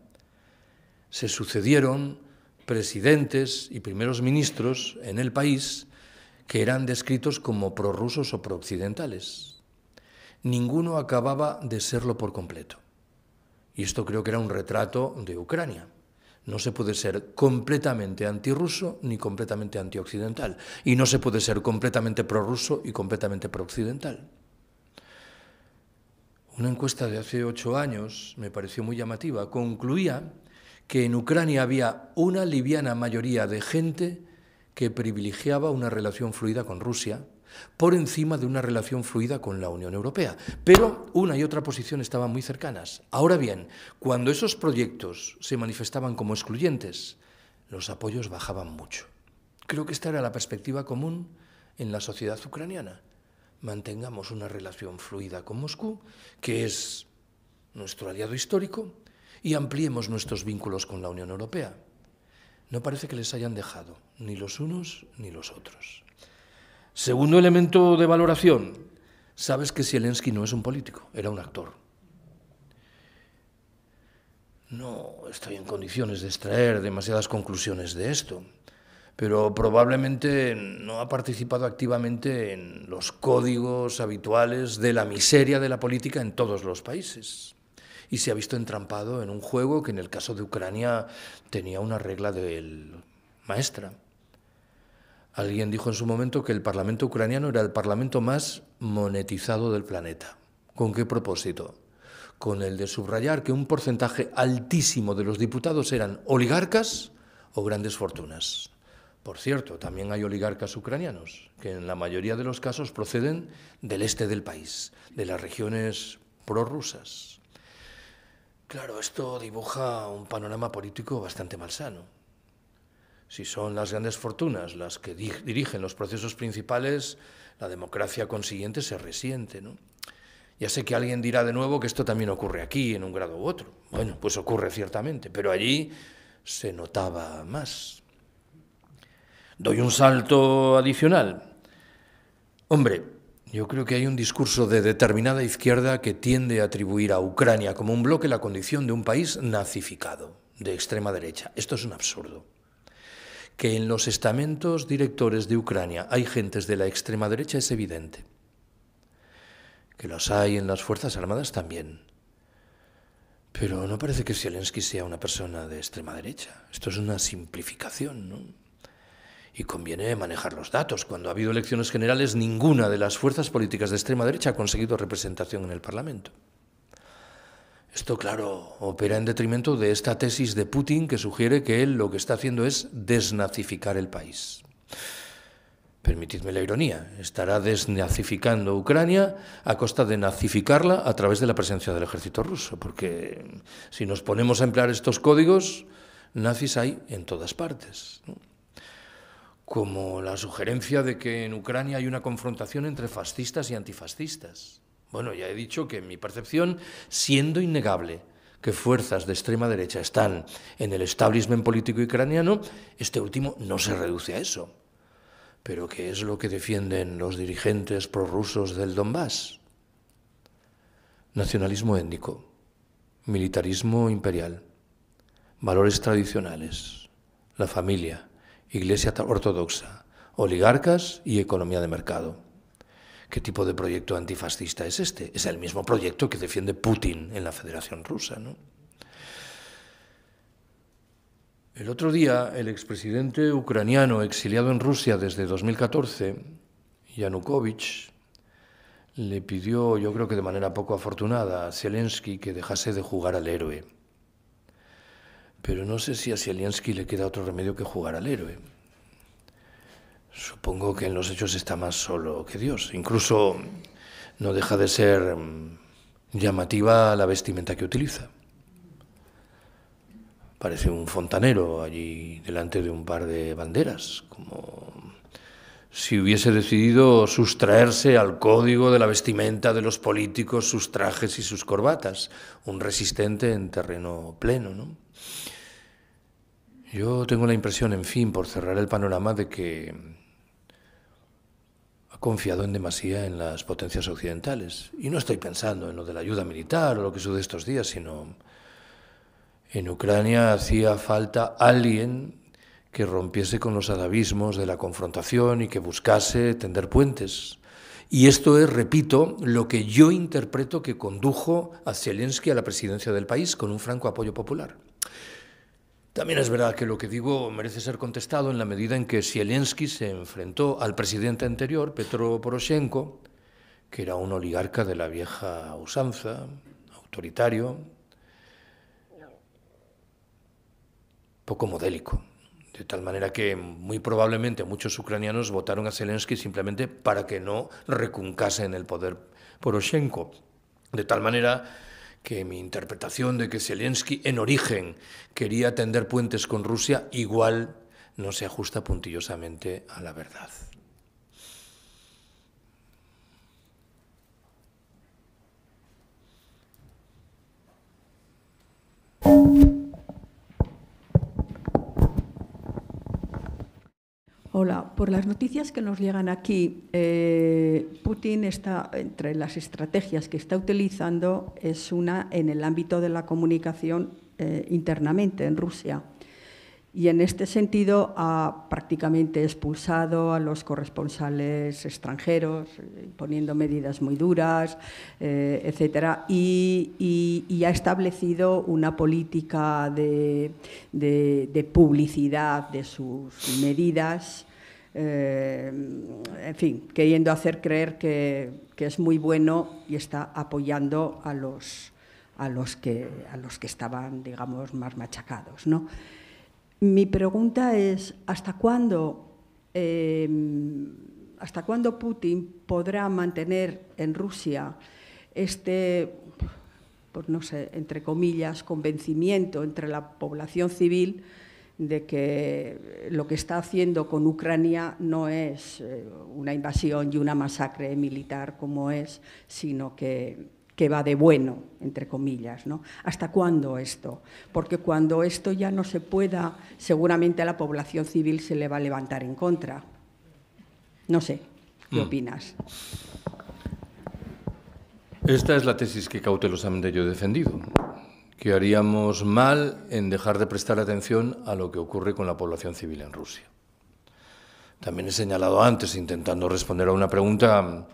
se sucedieron presidentes y primeros ministros en el país que eran descritos como prorrusos o prooccidentales. Ninguno acababa de serlo por completo. Y esto creo que era un retrato de Ucrania. No se puede ser completamente antirruso ni completamente antioccidental. Y no se puede ser completamente prorruso y completamente prooccidental. Una encuesta de hace ocho años me pareció muy llamativa. Concluía que en Ucrania había una liviana mayoría de gente que privilegiaba una relación fluida con Rusia por encima de una relación fluida con la Unión Europea. Pero una y otra posición estaban muy cercanas. Ahora bien, cuando esos proyectos se manifestaban como excluyentes, los apoyos bajaban mucho. Creo que esta era la perspectiva común en la sociedad ucraniana mantengamos una relación fluida con Moscú, que es nuestro aliado histórico, y ampliemos nuestros vínculos con la Unión Europea. No parece que les hayan dejado, ni los unos ni los otros. Segundo elemento de valoración, sabes que Zelensky no es un político, era un actor. No estoy en condiciones de extraer demasiadas conclusiones de esto pero probablemente no ha participado activamente en los códigos habituales de la miseria de la política en todos los países. Y se ha visto entrampado en un juego que en el caso de Ucrania tenía una regla del maestra. Alguien dijo en su momento que el Parlamento ucraniano era el Parlamento más monetizado del planeta. ¿Con qué propósito? Con el de subrayar que un porcentaje altísimo de los diputados eran oligarcas o grandes fortunas. Por cierto, también hay oligarcas ucranianos, que en la mayoría de los casos proceden del este del país, de las regiones prorrusas. Claro, esto dibuja un panorama político bastante malsano. Si son las grandes fortunas las que dirigen los procesos principales, la democracia consiguiente se resiente, Ya sé que alguien dirá de nuevo que esto también ocurre aquí, en un grado u otro. Bueno, pues ocurre ciertamente, pero allí se notaba más doy un salto adicional. Hombre, yo creo que hay un discurso de determinada izquierda que tiende a atribuir a Ucrania como un bloque la condición de un país nazificado, de extrema derecha. Esto es un absurdo. Que en los estamentos directores de Ucrania hay gentes de la extrema derecha es evidente. Que los hay en las Fuerzas Armadas también. Pero no parece que Zelensky sea una persona de extrema derecha. Esto es una simplificación, ¿no? y conviene manejar los datos. Cuando ha habido elecciones generales, ninguna de las fuerzas políticas de extrema derecha ha conseguido representación en el Parlamento. Esto, claro, opera en detrimento de esta tesis de Putin que sugiere que él lo que está haciendo es desnazificar el país. Permitidme la ironía, estará desnazificando Ucrania a costa de nazificarla a través de la presencia del ejército ruso, porque si nos ponemos a emplear estos códigos, nazis hay en todas partes. ¿no? como la sugerencia de que en Ucrania hay una confrontación entre fascistas y antifascistas. Bueno, ya he dicho que en mi percepción, siendo innegable que fuerzas de extrema derecha están en el establishment político ucraniano, este último no se reduce a eso. Pero ¿qué es lo que defienden los dirigentes prorrusos del Donbass? Nacionalismo étnico, militarismo imperial, valores tradicionales, la familia, Iglesia ortodoxa, oligarcas y economía de mercado. ¿Qué tipo de proyecto antifascista es este? Es el mismo proyecto que defiende Putin en la Federación Rusa. El otro día, el expresidente ucraniano exiliado en Rusia desde 2014, Yanukovych, le pidió, yo creo que de manera poco afortunada, a Zelensky que dejase de jugar al héroe pero no sé si a le queda otro remedio que jugar al héroe. Supongo que en los hechos está más solo que Dios. Incluso no deja de ser mm, llamativa la vestimenta que utiliza. Parece un fontanero allí delante de un par de banderas, como si hubiese decidido sustraerse al código de la vestimenta de los políticos, sus trajes y sus corbatas, un resistente en terreno pleno, ¿no? Yo tengo la impresión, en fin, por cerrar el panorama, de que ha confiado en demasía en las potencias occidentales. Y no estoy pensando en lo de la ayuda militar o lo que sucede estos días, sino en Ucrania hacía falta alguien que rompiese con los adabismos de la confrontación y que buscase tender puentes. Y esto es, repito, lo que yo interpreto que condujo a Zelensky a la presidencia del país con un franco apoyo popular. También es verdad que lo que digo merece ser contestado en la medida en que Zelensky se enfrentó al presidente anterior, Petro Poroshenko, que era un oligarca de la vieja usanza, autoritario, poco modélico. De tal manera que muy probablemente muchos ucranianos votaron a Zelensky simplemente para que no recuncase en el poder Poroshenko. De tal manera que mi interpretación de que Zelensky en origen quería tender puentes con Rusia igual no se ajusta puntillosamente a la verdad. Hola, por las noticias que nos llegan aquí, eh, Putin está, entre las estrategias que está utilizando, es una en el ámbito de la comunicación eh, internamente en Rusia. Y en este sentido ha prácticamente expulsado a los corresponsales extranjeros, eh, poniendo medidas muy duras, etcétera, y, ha establecido una política de publicidad de sus medidas eh, en fin, queriendo hacer creer que, es muy bueno y está apoyando a los, a los, que, estaban, digamos, más machacados. Mi pregunta es, ¿hasta cuándo, em, ¿hasta cuándo Putin podrá mantener en Rusia este, pues no sé, entre comillas, convencimiento entre la población civil? de que lo que está haciendo con Ucrania no es eh, una invasión y una masacre militar como es, sino que, va de bueno, entre comillas. ¿no? ¿Hasta cuándo esto? Porque cuando esto ya no se pueda, seguramente a la población civil se le va a levantar en contra. No sé, ¿qué mm. opinas? Esta es la tesis que cautelosamente yo he defendido que haríamos mal en dejar de prestar atención a lo que ocurre con la población civil en Rusia. También he señalado antes, intentando responder a una pregunta,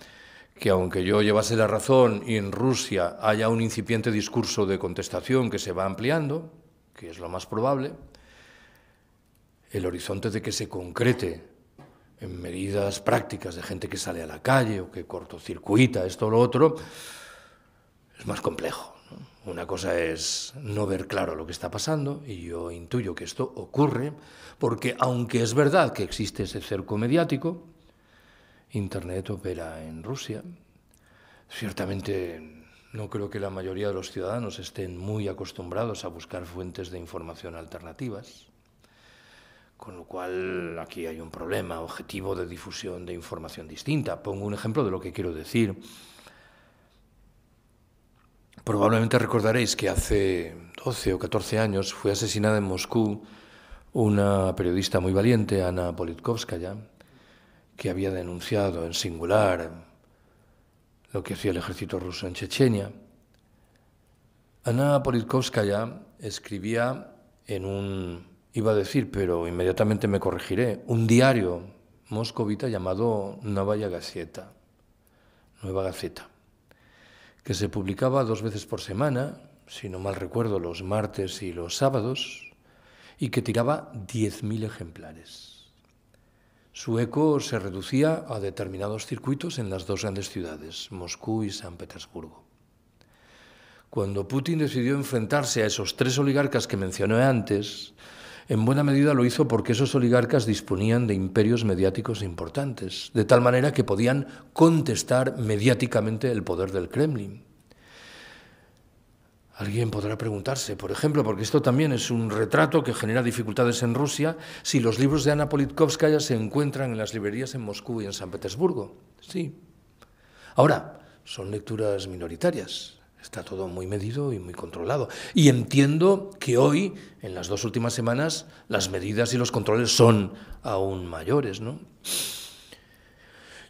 que aunque yo llevase la razón y en Rusia haya un incipiente discurso de contestación que se va ampliando, que es lo más probable, el horizonte de que se concrete en medidas prácticas de gente que sale a la calle o que cortocircuita esto o lo otro, es más complejo. Una cosa es no ver claro lo que está pasando, y yo intuyo que esto ocurre, porque aunque es verdad que existe ese cerco mediático, Internet opera en Rusia. Ciertamente no creo que la mayoría de los ciudadanos estén muy acostumbrados a buscar fuentes de información alternativas, con lo cual aquí hay un problema objetivo de difusión de información distinta. Pongo un ejemplo de lo que quiero decir. Probablemente recordaréis que hace 12 o 14 años fue asesinada en Moscú una periodista muy valiente, Ana Politkovskaya, que había denunciado en singular lo que hacía el ejército ruso en Chechenia. Ana Politkovskaya escribía en un, iba a decir, pero inmediatamente me corregiré, un diario moscovita llamado Novaya Gazeta, Nueva Gaceta que se publicaba dos veces por semana, si no mal recuerdo, los martes y los sábados, y que tiraba 10.000 ejemplares. Su eco se reducía a determinados circuitos en las dos grandes ciudades, Moscú y San Petersburgo. Cuando Putin decidió enfrentarse a esos tres oligarcas que mencioné antes, en buena medida lo hizo porque esos oligarcas disponían de imperios mediáticos importantes, de tal manera que podían contestar mediáticamente el poder del Kremlin. Alguien podrá preguntarse, por ejemplo, porque esto también es un retrato que genera dificultades en Rusia, si los libros de Ana Politkovskaya se encuentran en las librerías en Moscú y en San Petersburgo. Sí. Ahora, son lecturas minoritarias, Está todo muy medido y muy controlado. Y entiendo que hoy, en las dos últimas semanas, las medidas y los controles son aún mayores, ¿no?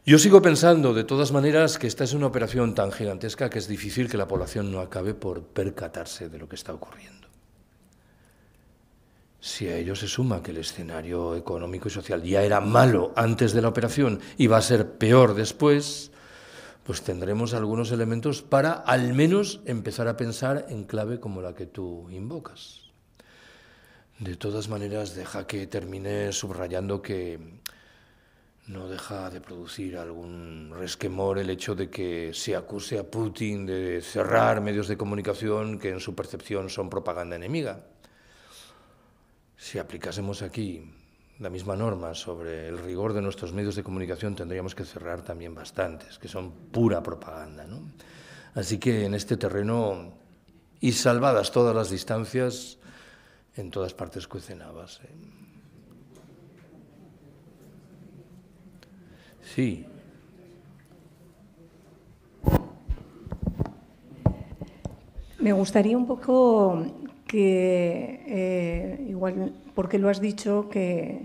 Yo sigo pensando, de todas maneras, que esta es una operación tan gigantesca que es difícil que la población no acabe por percatarse de lo que está ocurriendo. Si a ello se suma que el escenario económico y social ya era malo antes de la operación y va a ser peor después, pues tendremos algunos elementos para al menos empezar a pensar en clave como la que tú invocas. De todas maneras, deja que termine subrayando que no deja de producir algún resquemor el hecho de que se acuse a Putin de cerrar medios de comunicación que en su percepción son propaganda enemiga. Si aplicásemos aquí la misma norma sobre el rigor de nuestros medios de comunicación tendríamos que cerrar también bastantes, que son pura propaganda. ¿no? Así que en este terreno, y salvadas todas las distancias, en todas partes cuecen ¿eh? Sí. Me gustaría un poco que, eh, igual porque lo has dicho que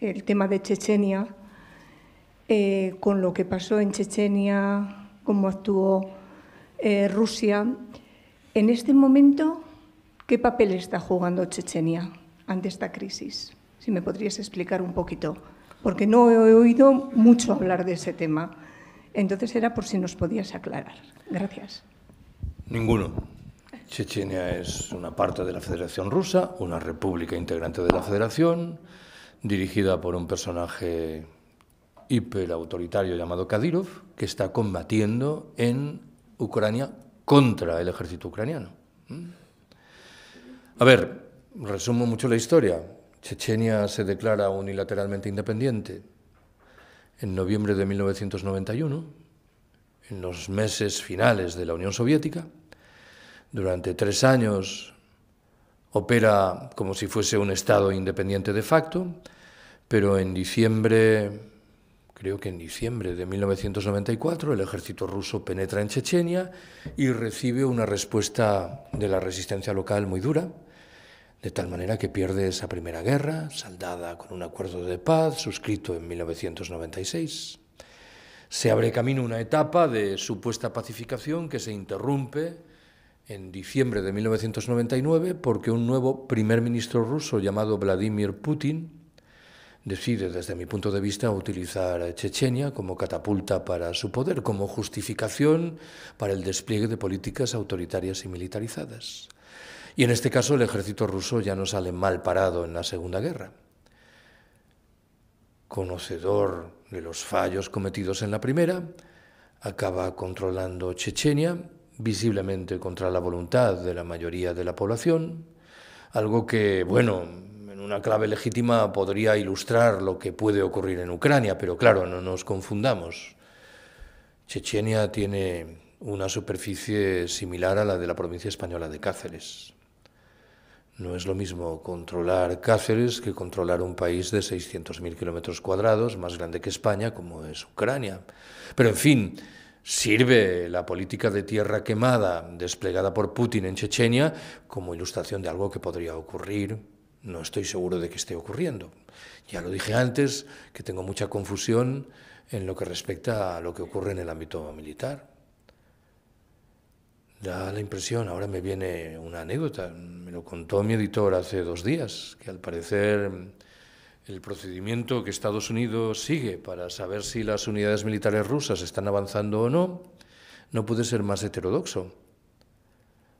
el tema de Chechenia, eh, con lo que pasó en Chechenia, cómo actuó eh, Rusia, en este momento, ¿qué papel está jugando Chechenia ante esta crisis? Si me podrías explicar un poquito, porque no he oído mucho hablar de ese tema. Entonces era por si nos podías aclarar. Gracias. Ninguno. Chechenia es una parte de la Federación Rusa, una república integrante de la Federación, dirigida por un personaje hiperautoritario llamado Kadyrov, que está combatiendo en Ucrania contra el ejército ucraniano. ¿Mm? A ver, resumo mucho la historia. Chechenia se declara unilateralmente independiente en noviembre de 1991, en los meses finales de la Unión Soviética durante tres años opera como si fuese un Estado independiente de facto, pero en diciembre, creo que en diciembre de 1994, el ejército ruso penetra en Chechenia y recibe una respuesta de la resistencia local muy dura, de tal manera que pierde esa primera guerra, saldada con un acuerdo de paz suscrito en 1996. Se abre camino una etapa de supuesta pacificación que se interrumpe en diciembre de 1999 porque un nuevo primer ministro ruso llamado Vladimir Putin decide, desde mi punto de vista, utilizar a Chechenia como catapulta para su poder, como justificación para el despliegue de políticas autoritarias y militarizadas. Y en este caso el ejército ruso ya no sale mal parado en la Segunda Guerra. Conocedor de los fallos cometidos en la primera, acaba controlando Chechenia visiblemente contra la voluntad de la mayoría de la población, algo que, bueno, en una clave legítima podría ilustrar lo que puede ocurrir en Ucrania, pero claro, no nos confundamos. Chechenia tiene una superficie similar a la de la provincia española de Cáceres. No es lo mismo controlar Cáceres que controlar un país de 600.000 kilómetros cuadrados, más grande que España, como es Ucrania. Pero, en fin, Sirve la política de tierra quemada desplegada por Putin en Chechenia como ilustración de algo que podría ocurrir. No estoy seguro de que esté ocurriendo. Ya lo dije antes, que tengo mucha confusión en lo que respecta a lo que ocurre en el ámbito militar. Da la impresión, ahora me viene una anécdota, me lo contó mi editor hace dos días, que al parecer el procedimiento que Estados Unidos sigue para saber si las unidades militares rusas están avanzando o no, no puede ser más heterodoxo.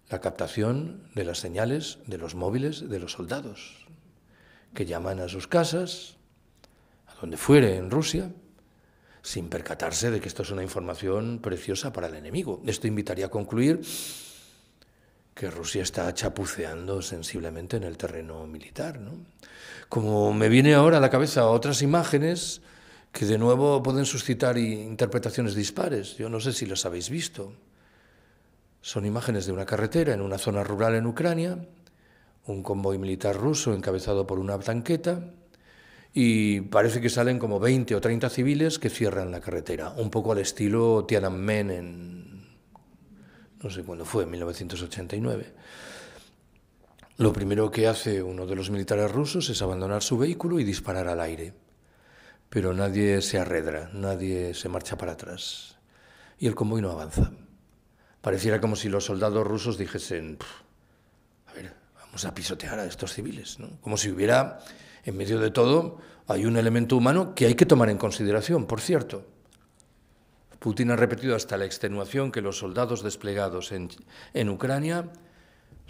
La captación de las señales de los móviles de los soldados, que llaman a sus casas, a donde fuere en Rusia, sin percatarse de que esto es una información preciosa para el enemigo. Esto invitaría a concluir que Rusia está chapuceando sensiblemente en el terreno militar. ¿no? como me viene ahora a la cabeza otras imágenes que de nuevo pueden suscitar interpretaciones dispares. Yo no sé si las habéis visto. Son imágenes de una carretera en una zona rural en Ucrania, un convoy militar ruso encabezado por una tanqueta, y parece que salen como 20 o 30 civiles que cierran la carretera, un poco al estilo Tiananmen en, no sé cuándo fue, en 1989. Lo primero que hace uno de los militares rusos es abandonar su vehículo y disparar al aire. Pero nadie se arredra, nadie se marcha para atrás. Y el convoy no avanza. Pareciera como si los soldados rusos dijesen, a ver, vamos a pisotear a estos civiles, Como si hubiera, en medio de todo, hay un elemento humano que hay que tomar en consideración, por cierto. Putin ha repetido hasta la extenuación que los soldados desplegados en, en Ucrania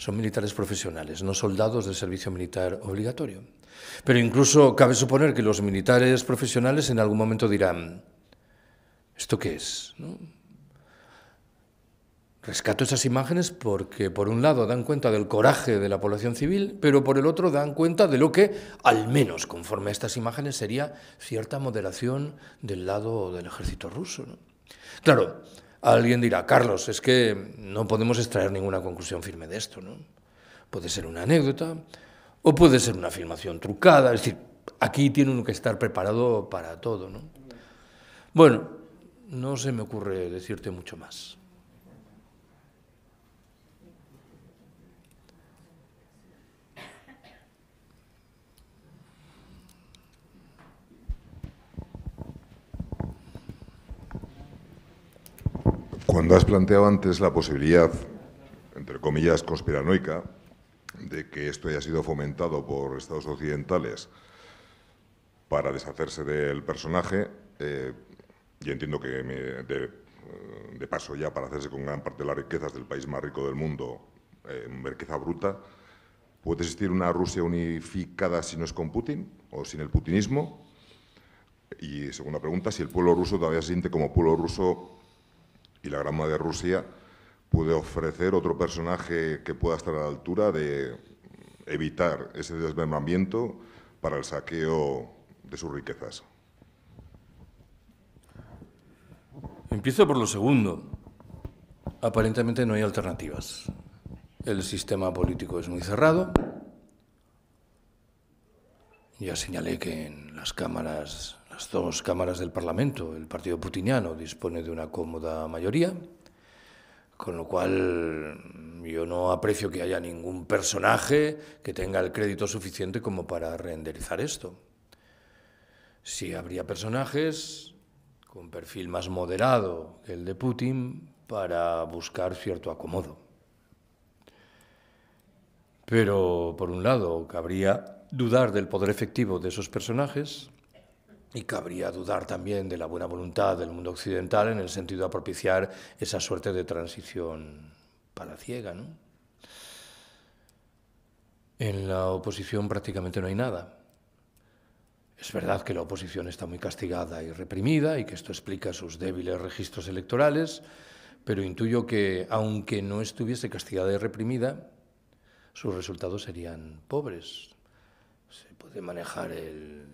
son militares profesionales, no soldados de servicio militar obligatorio. Pero incluso cabe suponer que los militares profesionales en algún momento dirán, ¿esto qué es? Rescato esas imágenes porque por un lado dan cuenta del coraje de la población civil, pero por el otro dan cuenta de lo que, al menos conforme a estas imágenes, sería cierta moderación del lado del ejército ruso. Claro, Alguien dirá, Carlos, es que no podemos extraer ninguna conclusión firme de esto, ¿no? Puede ser una anécdota o puede ser una afirmación trucada, es decir, aquí tiene uno que estar preparado para todo, ¿no? Bueno, no se me ocurre decirte mucho más. Cuando has planteado antes la posibilidad, entre comillas, conspiranoica, de que esto haya sido fomentado por estados occidentales para deshacerse del personaje, eh, y entiendo que de, paso ya para hacerse con gran parte de las riquezas del país más rico del mundo, eh, en riqueza bruta, ¿puede existir una Rusia unificada si no es con Putin o sin el putinismo? Y segunda pregunta, si el pueblo ruso todavía se siente como pueblo ruso y la grama de Rusia puede ofrecer otro personaje que pueda estar a la altura de evitar ese desmembramiento para el saqueo de sus riquezas. Empiezo por lo segundo. Aparentemente no hay alternativas. El sistema político es muy cerrado. Ya señalé que en las cámaras las dos cámaras del Parlamento, el Partido Putiniano dispone de una cómoda mayoría, con lo cual yo no aprecio que haya ningún personaje que tenga el crédito suficiente como para renderizar esto. Si habría personajes con perfil más moderado que el de Putin para buscar cierto acomodo. Pero, por un lado, cabría dudar del poder efectivo de esos personajes y cabría dudar también de la buena voluntad del mundo occidental en el sentido de propiciar esa suerte de transición palaciega. ¿no? En la oposición prácticamente no hay nada. Es verdad que la oposición está muy castigada y reprimida y que esto explica sus débiles registros electorales, pero intuyo que aunque no estuviese castigada y reprimida, sus resultados serían pobres. Se puede manejar el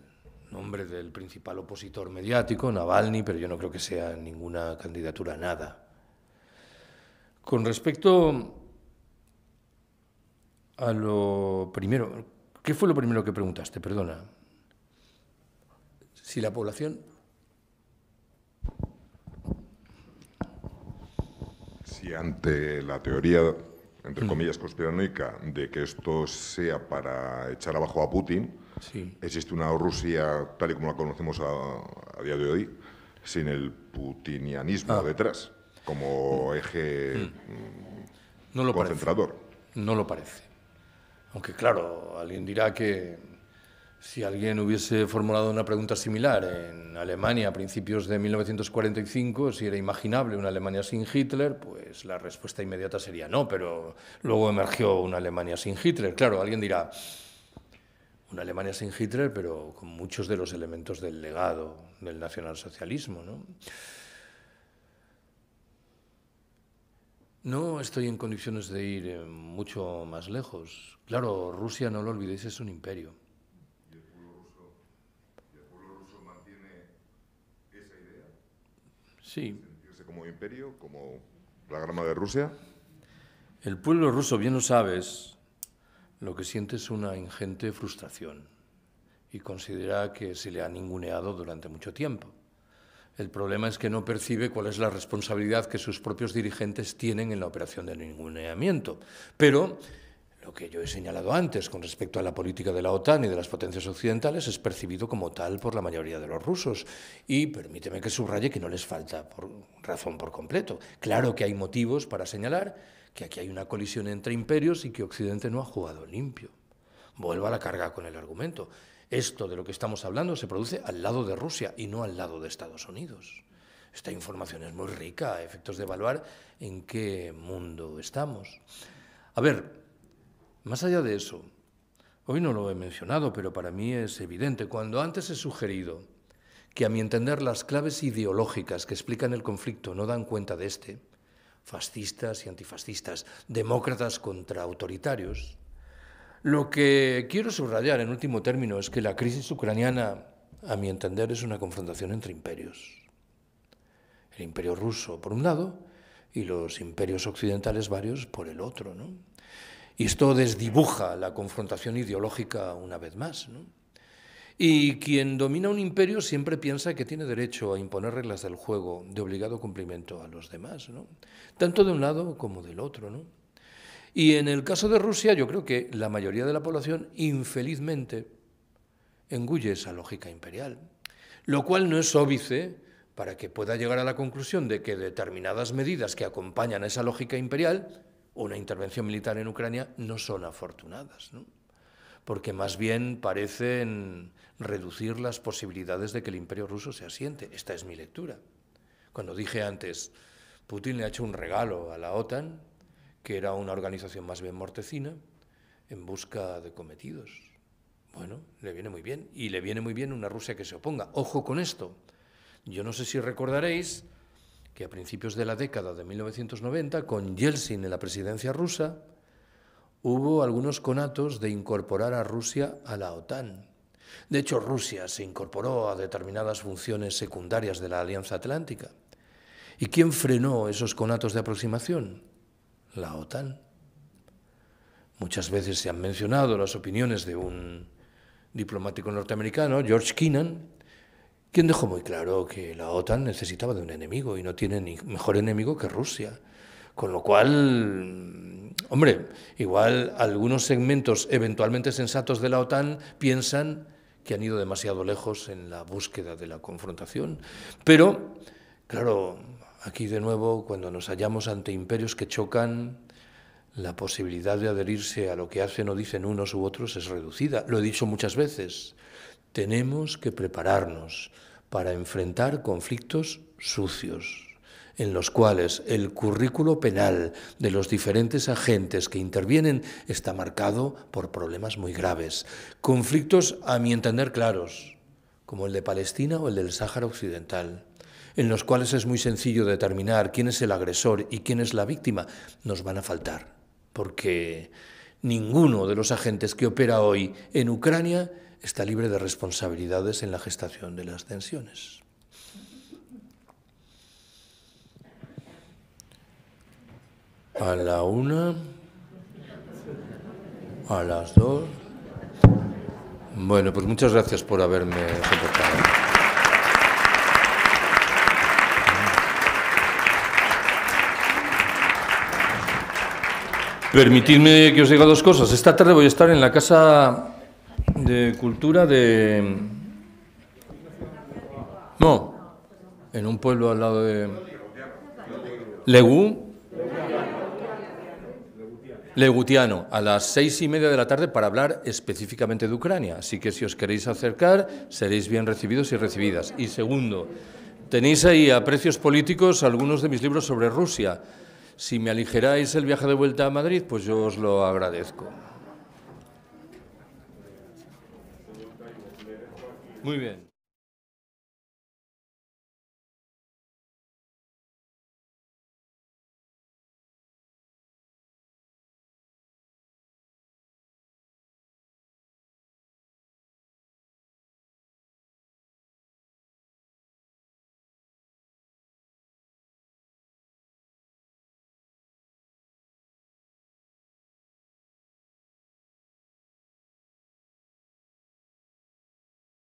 nombre del principal opositor mediático, Navalny, pero yo no creo que sea ninguna candidatura nada. Con respecto a lo primero, ¿qué fue lo primero que preguntaste? Perdona. Si la población... Si ante la teoría entre mm. comillas, conspiranoica, de que esto sea para echar abajo a Putin, Existe una Rusia tal y como la conocemos a, día de hoy, sin el putinianismo ah. detrás, como mm. eje mm. Mm, concentrador. No lo parece. Aunque claro, alguien dirá que si alguien hubiese formulado una pregunta similar en Alemania a principios de 1945, si era imaginable una Alemania sin Hitler, pues la respuesta inmediata sería no, pero luego emergió una Alemania sin Hitler. Claro, alguien dirá, una Alemania sin Hitler, pero con muchos de los elementos del legado del nacionalsocialismo. ¿no? no estoy en condiciones de ir eh, mucho más lejos. Claro, Rusia, no lo olvidéis, es un imperio. el pueblo ruso mantiene esa idea? Sí. ¿Sentirse como imperio, como la grama de Rusia? El pueblo ruso, bien lo sabes, lo que siente es una ingente frustración y considera que se le ha ninguneado durante mucho tiempo. El problema es que no percibe cuál es la responsabilidad que sus propios dirigentes tienen en la operación de ninguneamiento. Pero lo que yo he señalado antes con respecto a la política de la OTAN y de las potencias occidentales es percibido como tal por la mayoría de los rusos. Y permíteme que subraye que no les falta razón por completo. Claro que hay motivos para señalar que aquí hay una colisión entre imperios y que Occidente no ha jugado limpio. Vuelva a la carga con el argumento. Esto de lo que estamos hablando se produce al lado de Rusia y no al lado de Estados Unidos. Esta información es muy rica a efectos de evaluar en qué mundo estamos. A ver, más allá de eso, hoy no lo he mencionado, pero para mí es evidente, cuando antes he sugerido que a mi entender las claves ideológicas que explican el conflicto no dan cuenta de este, fascistas y antifascistas, demócratas contra autoritarios. Lo que quiero subrayar en último término es que la crisis ucraniana, a mi entender, es una confrontación entre imperios. El imperio ruso, por un lado, y los imperios occidentales varios por el otro. ¿no? Y esto desdibuja la confrontación ideológica una vez más. ¿no? Y quien domina un imperio siempre piensa que tiene derecho a imponer reglas del juego de obligado cumplimiento a los demás, ¿no? tanto de un lado como del otro. ¿no? Y en el caso de Rusia, yo creo que la mayoría de la población, infelizmente, engulle esa lógica imperial, lo cual no es óbice para que pueda llegar a la conclusión de que determinadas medidas que acompañan a esa lógica imperial, una intervención militar en Ucrania, no son afortunadas, ¿no? porque más bien parecen reducir las posibilidades de que el imperio ruso se asiente. Esta es mi lectura. Cuando dije antes, Putin le ha hecho un regalo a la OTAN, que era una organización más bien mortecina, en busca de cometidos. Bueno, le viene muy bien. Y le viene muy bien una Rusia que se oponga. Ojo con esto. Yo no sé si recordaréis que a principios de la década de 1990, con Yeltsin en la presidencia rusa, hubo algunos conatos de incorporar a Rusia a la OTAN. De hecho, Rusia se incorporó a determinadas funciones secundarias de la Alianza Atlántica. ¿Y quién frenó esos conatos de aproximación? La OTAN. Muchas veces se han mencionado las opiniones de un diplomático norteamericano, George Keenan, quien dejó muy claro que la OTAN necesitaba de un enemigo y no tiene mejor enemigo que Rusia. Con lo cual, hombre, igual algunos segmentos eventualmente sensatos de la OTAN piensan que han ido demasiado lejos en la búsqueda de la confrontación. Pero, claro, aquí de nuevo, cuando nos hallamos ante imperios que chocan, la posibilidad de adherirse a lo que hacen o dicen unos u otros es reducida. Lo he dicho muchas veces. Tenemos que prepararnos para enfrentar conflictos sucios, en los cuales el currículo penal de los diferentes agentes que intervienen está marcado por problemas muy graves, conflictos a mi entender claros, como el de Palestina o el del Sáhara Occidental en los cuales es muy sencillo determinar quién es el agresor y quién es la víctima, nos van a faltar, porque ninguno de los agentes que opera hoy en Ucrania está libre de responsabilidades en la gestación de las tensiones. a la una, a las dos. Bueno, pues muchas gracias por haberme soportado. Permitidme que os diga dos cosas. Esta tarde voy a estar en la Casa de Cultura de... No, en un pueblo al lado de... Legú legutiano a las seis y media de la tarde para hablar específicamente de Ucrania. Así que si os queréis acercar, seréis bien recibidos y recibidas. Y segundo, tenéis ahí a precios políticos algunos de mis libros sobre Rusia. Si me aligeráis el viaje de vuelta a Madrid, pues yo os lo agradezco. Muy bien.